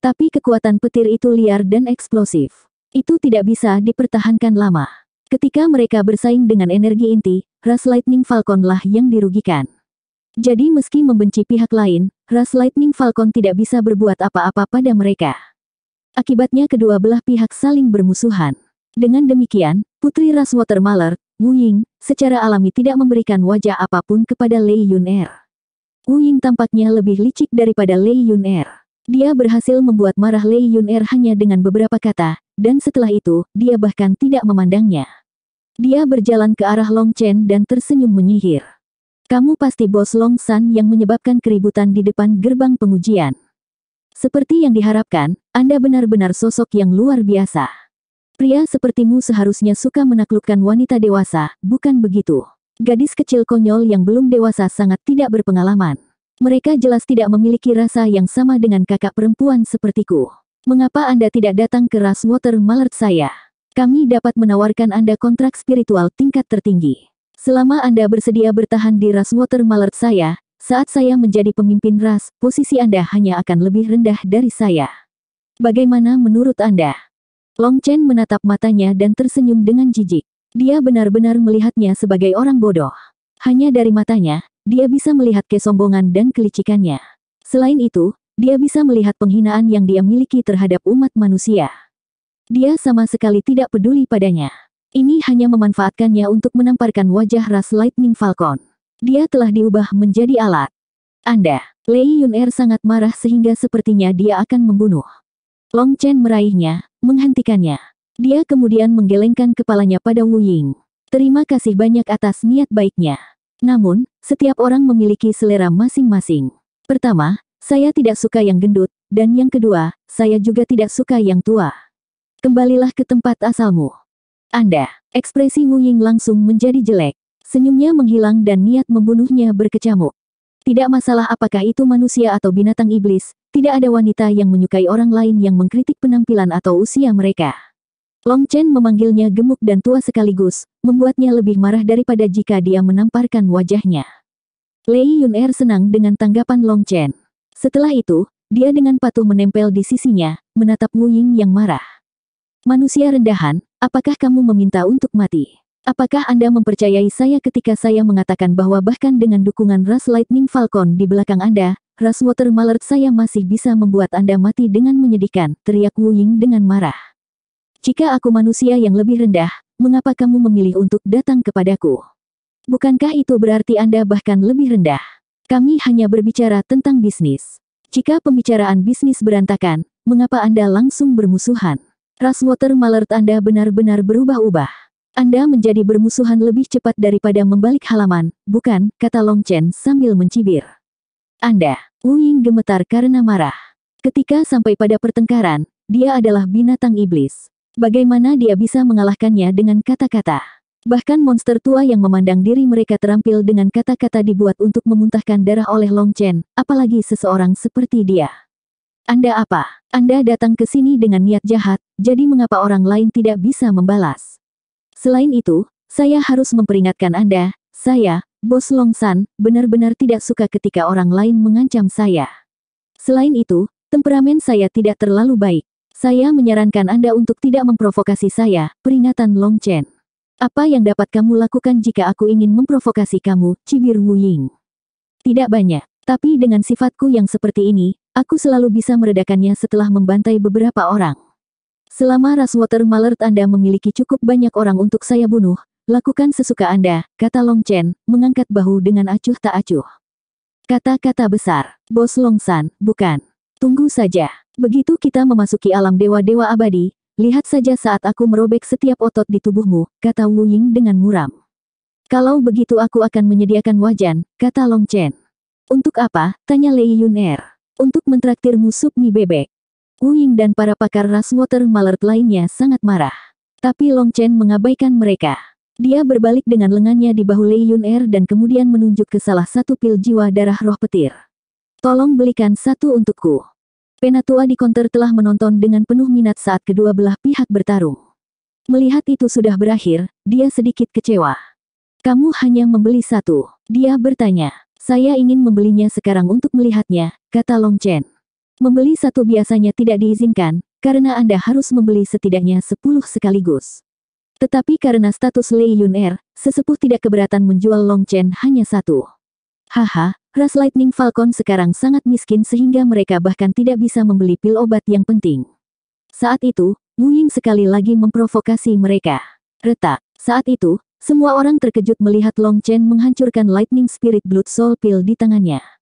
Tapi kekuatan petir itu liar dan eksplosif. Itu tidak bisa dipertahankan lama. Ketika mereka bersaing dengan energi inti, Ras Lightning Falcon lah yang dirugikan. Jadi meski membenci pihak lain, Ras Lightning Falcon tidak bisa berbuat apa-apa pada mereka. Akibatnya kedua belah pihak saling bermusuhan. Dengan demikian, Putri Raswatermaler, Wu Ying, secara alami tidak memberikan wajah apapun kepada Lei Yun Er. Wu Ying tampaknya lebih licik daripada Lei Yun Er. Dia berhasil membuat marah Lei Yun Er hanya dengan beberapa kata, dan setelah itu, dia bahkan tidak memandangnya. Dia berjalan ke arah Long Chen dan tersenyum menyihir. Kamu pasti bos Long San yang menyebabkan keributan di depan gerbang pengujian. Seperti yang diharapkan, Anda benar-benar sosok yang luar biasa. Pria sepertimu seharusnya suka menaklukkan wanita dewasa, bukan begitu? Gadis kecil konyol yang belum dewasa sangat tidak berpengalaman. Mereka jelas tidak memiliki rasa yang sama dengan kakak perempuan sepertiku. Mengapa Anda tidak datang ke Raswater Mallard saya? Kami dapat menawarkan Anda kontrak spiritual tingkat tertinggi. Selama Anda bersedia bertahan di Raswater Mallard saya, saat saya menjadi pemimpin ras, posisi Anda hanya akan lebih rendah dari saya. Bagaimana menurut Anda? Long Chen menatap matanya dan tersenyum dengan jijik. Dia benar-benar melihatnya sebagai orang bodoh. Hanya dari matanya, dia bisa melihat kesombongan dan kelicikannya. Selain itu, dia bisa melihat penghinaan yang dia miliki terhadap umat manusia. Dia sama sekali tidak peduli padanya. Ini hanya memanfaatkannya untuk menamparkan wajah ras Lightning Falcon. Dia telah diubah menjadi alat. Anda, Lei Yun Er sangat marah sehingga sepertinya dia akan membunuh. Long Chen meraihnya, menghentikannya. Dia kemudian menggelengkan kepalanya pada Wu Ying. Terima kasih banyak atas niat baiknya. Namun, setiap orang memiliki selera masing-masing. Pertama, saya tidak suka yang gendut, dan yang kedua, saya juga tidak suka yang tua. Kembalilah ke tempat asalmu. Anda, ekspresi Wu Ying langsung menjadi jelek. Senyumnya menghilang dan niat membunuhnya berkecamuk. Tidak masalah apakah itu manusia atau binatang iblis, tidak ada wanita yang menyukai orang lain yang mengkritik penampilan atau usia mereka. Long Chen memanggilnya gemuk dan tua sekaligus, membuatnya lebih marah daripada jika dia menamparkan wajahnya. Lei Yun Er senang dengan tanggapan Long Chen. Setelah itu, dia dengan patuh menempel di sisinya, menatap Wu Ying yang marah. Manusia rendahan, apakah kamu meminta untuk mati? Apakah Anda mempercayai saya ketika saya mengatakan bahwa bahkan dengan dukungan Ras Lightning Falcon di belakang Anda, Raswater Mallard saya masih bisa membuat Anda mati dengan menyedihkan, teriak Wu Ying dengan marah. Jika aku manusia yang lebih rendah, mengapa kamu memilih untuk datang kepadaku? Bukankah itu berarti Anda bahkan lebih rendah? Kami hanya berbicara tentang bisnis. Jika pembicaraan bisnis berantakan, mengapa Anda langsung bermusuhan? Raswater Mallard Anda benar-benar berubah-ubah. Anda menjadi bermusuhan lebih cepat daripada membalik halaman, bukan, kata Long Chen sambil mencibir. Anda Wu Ying gemetar karena marah. Ketika sampai pada pertengkaran, dia adalah binatang iblis. Bagaimana dia bisa mengalahkannya dengan kata-kata? Bahkan monster tua yang memandang diri mereka terampil dengan kata-kata dibuat untuk memuntahkan darah oleh Long Chen, apalagi seseorang seperti dia. Anda apa? Anda datang ke sini dengan niat jahat, jadi mengapa orang lain tidak bisa membalas? Selain itu, saya harus memperingatkan Anda, saya, Bos San benar-benar tidak suka ketika orang lain mengancam saya. Selain itu, temperamen saya tidak terlalu baik. Saya menyarankan Anda untuk tidak memprovokasi saya, peringatan Long Chen. Apa yang dapat kamu lakukan jika aku ingin memprovokasi kamu, cibir Wu Ying? Tidak banyak, tapi dengan sifatku yang seperti ini, aku selalu bisa meredakannya setelah membantai beberapa orang. Selama Raswater Malert Anda memiliki cukup banyak orang untuk saya bunuh, Lakukan sesuka Anda, kata Long Chen, mengangkat bahu dengan acuh tak acuh. Kata-kata besar, bos Long San, bukan. Tunggu saja. Begitu kita memasuki alam dewa-dewa abadi, lihat saja saat aku merobek setiap otot di tubuhmu, kata Wu Ying dengan muram. Kalau begitu aku akan menyediakan wajan, kata Long Chen. Untuk apa? Tanya Lei Yun Er. Untuk mentraktir musuh mie bebek. Wu Ying dan para pakar Raswater Malert lainnya sangat marah. Tapi Long Chen mengabaikan mereka. Dia berbalik dengan lengannya di bahu Lei Yun Er dan kemudian menunjuk ke salah satu pil jiwa darah roh petir. Tolong belikan satu untukku. Penatua di konter telah menonton dengan penuh minat saat kedua belah pihak bertarung. Melihat itu sudah berakhir, dia sedikit kecewa. Kamu hanya membeli satu. Dia bertanya, saya ingin membelinya sekarang untuk melihatnya, kata Long Chen. Membeli satu biasanya tidak diizinkan, karena Anda harus membeli setidaknya sepuluh sekaligus. Tetapi karena status Lei Yun Er, sesepuh tidak keberatan menjual Long Chen hanya satu. Haha, Ras Lightning Falcon sekarang sangat miskin sehingga mereka bahkan tidak bisa membeli pil obat yang penting. Saat itu, Wu Ying sekali lagi memprovokasi mereka. Retak. Saat itu, semua orang terkejut melihat Long Chen menghancurkan Lightning Spirit Blood Soul Pill di tangannya.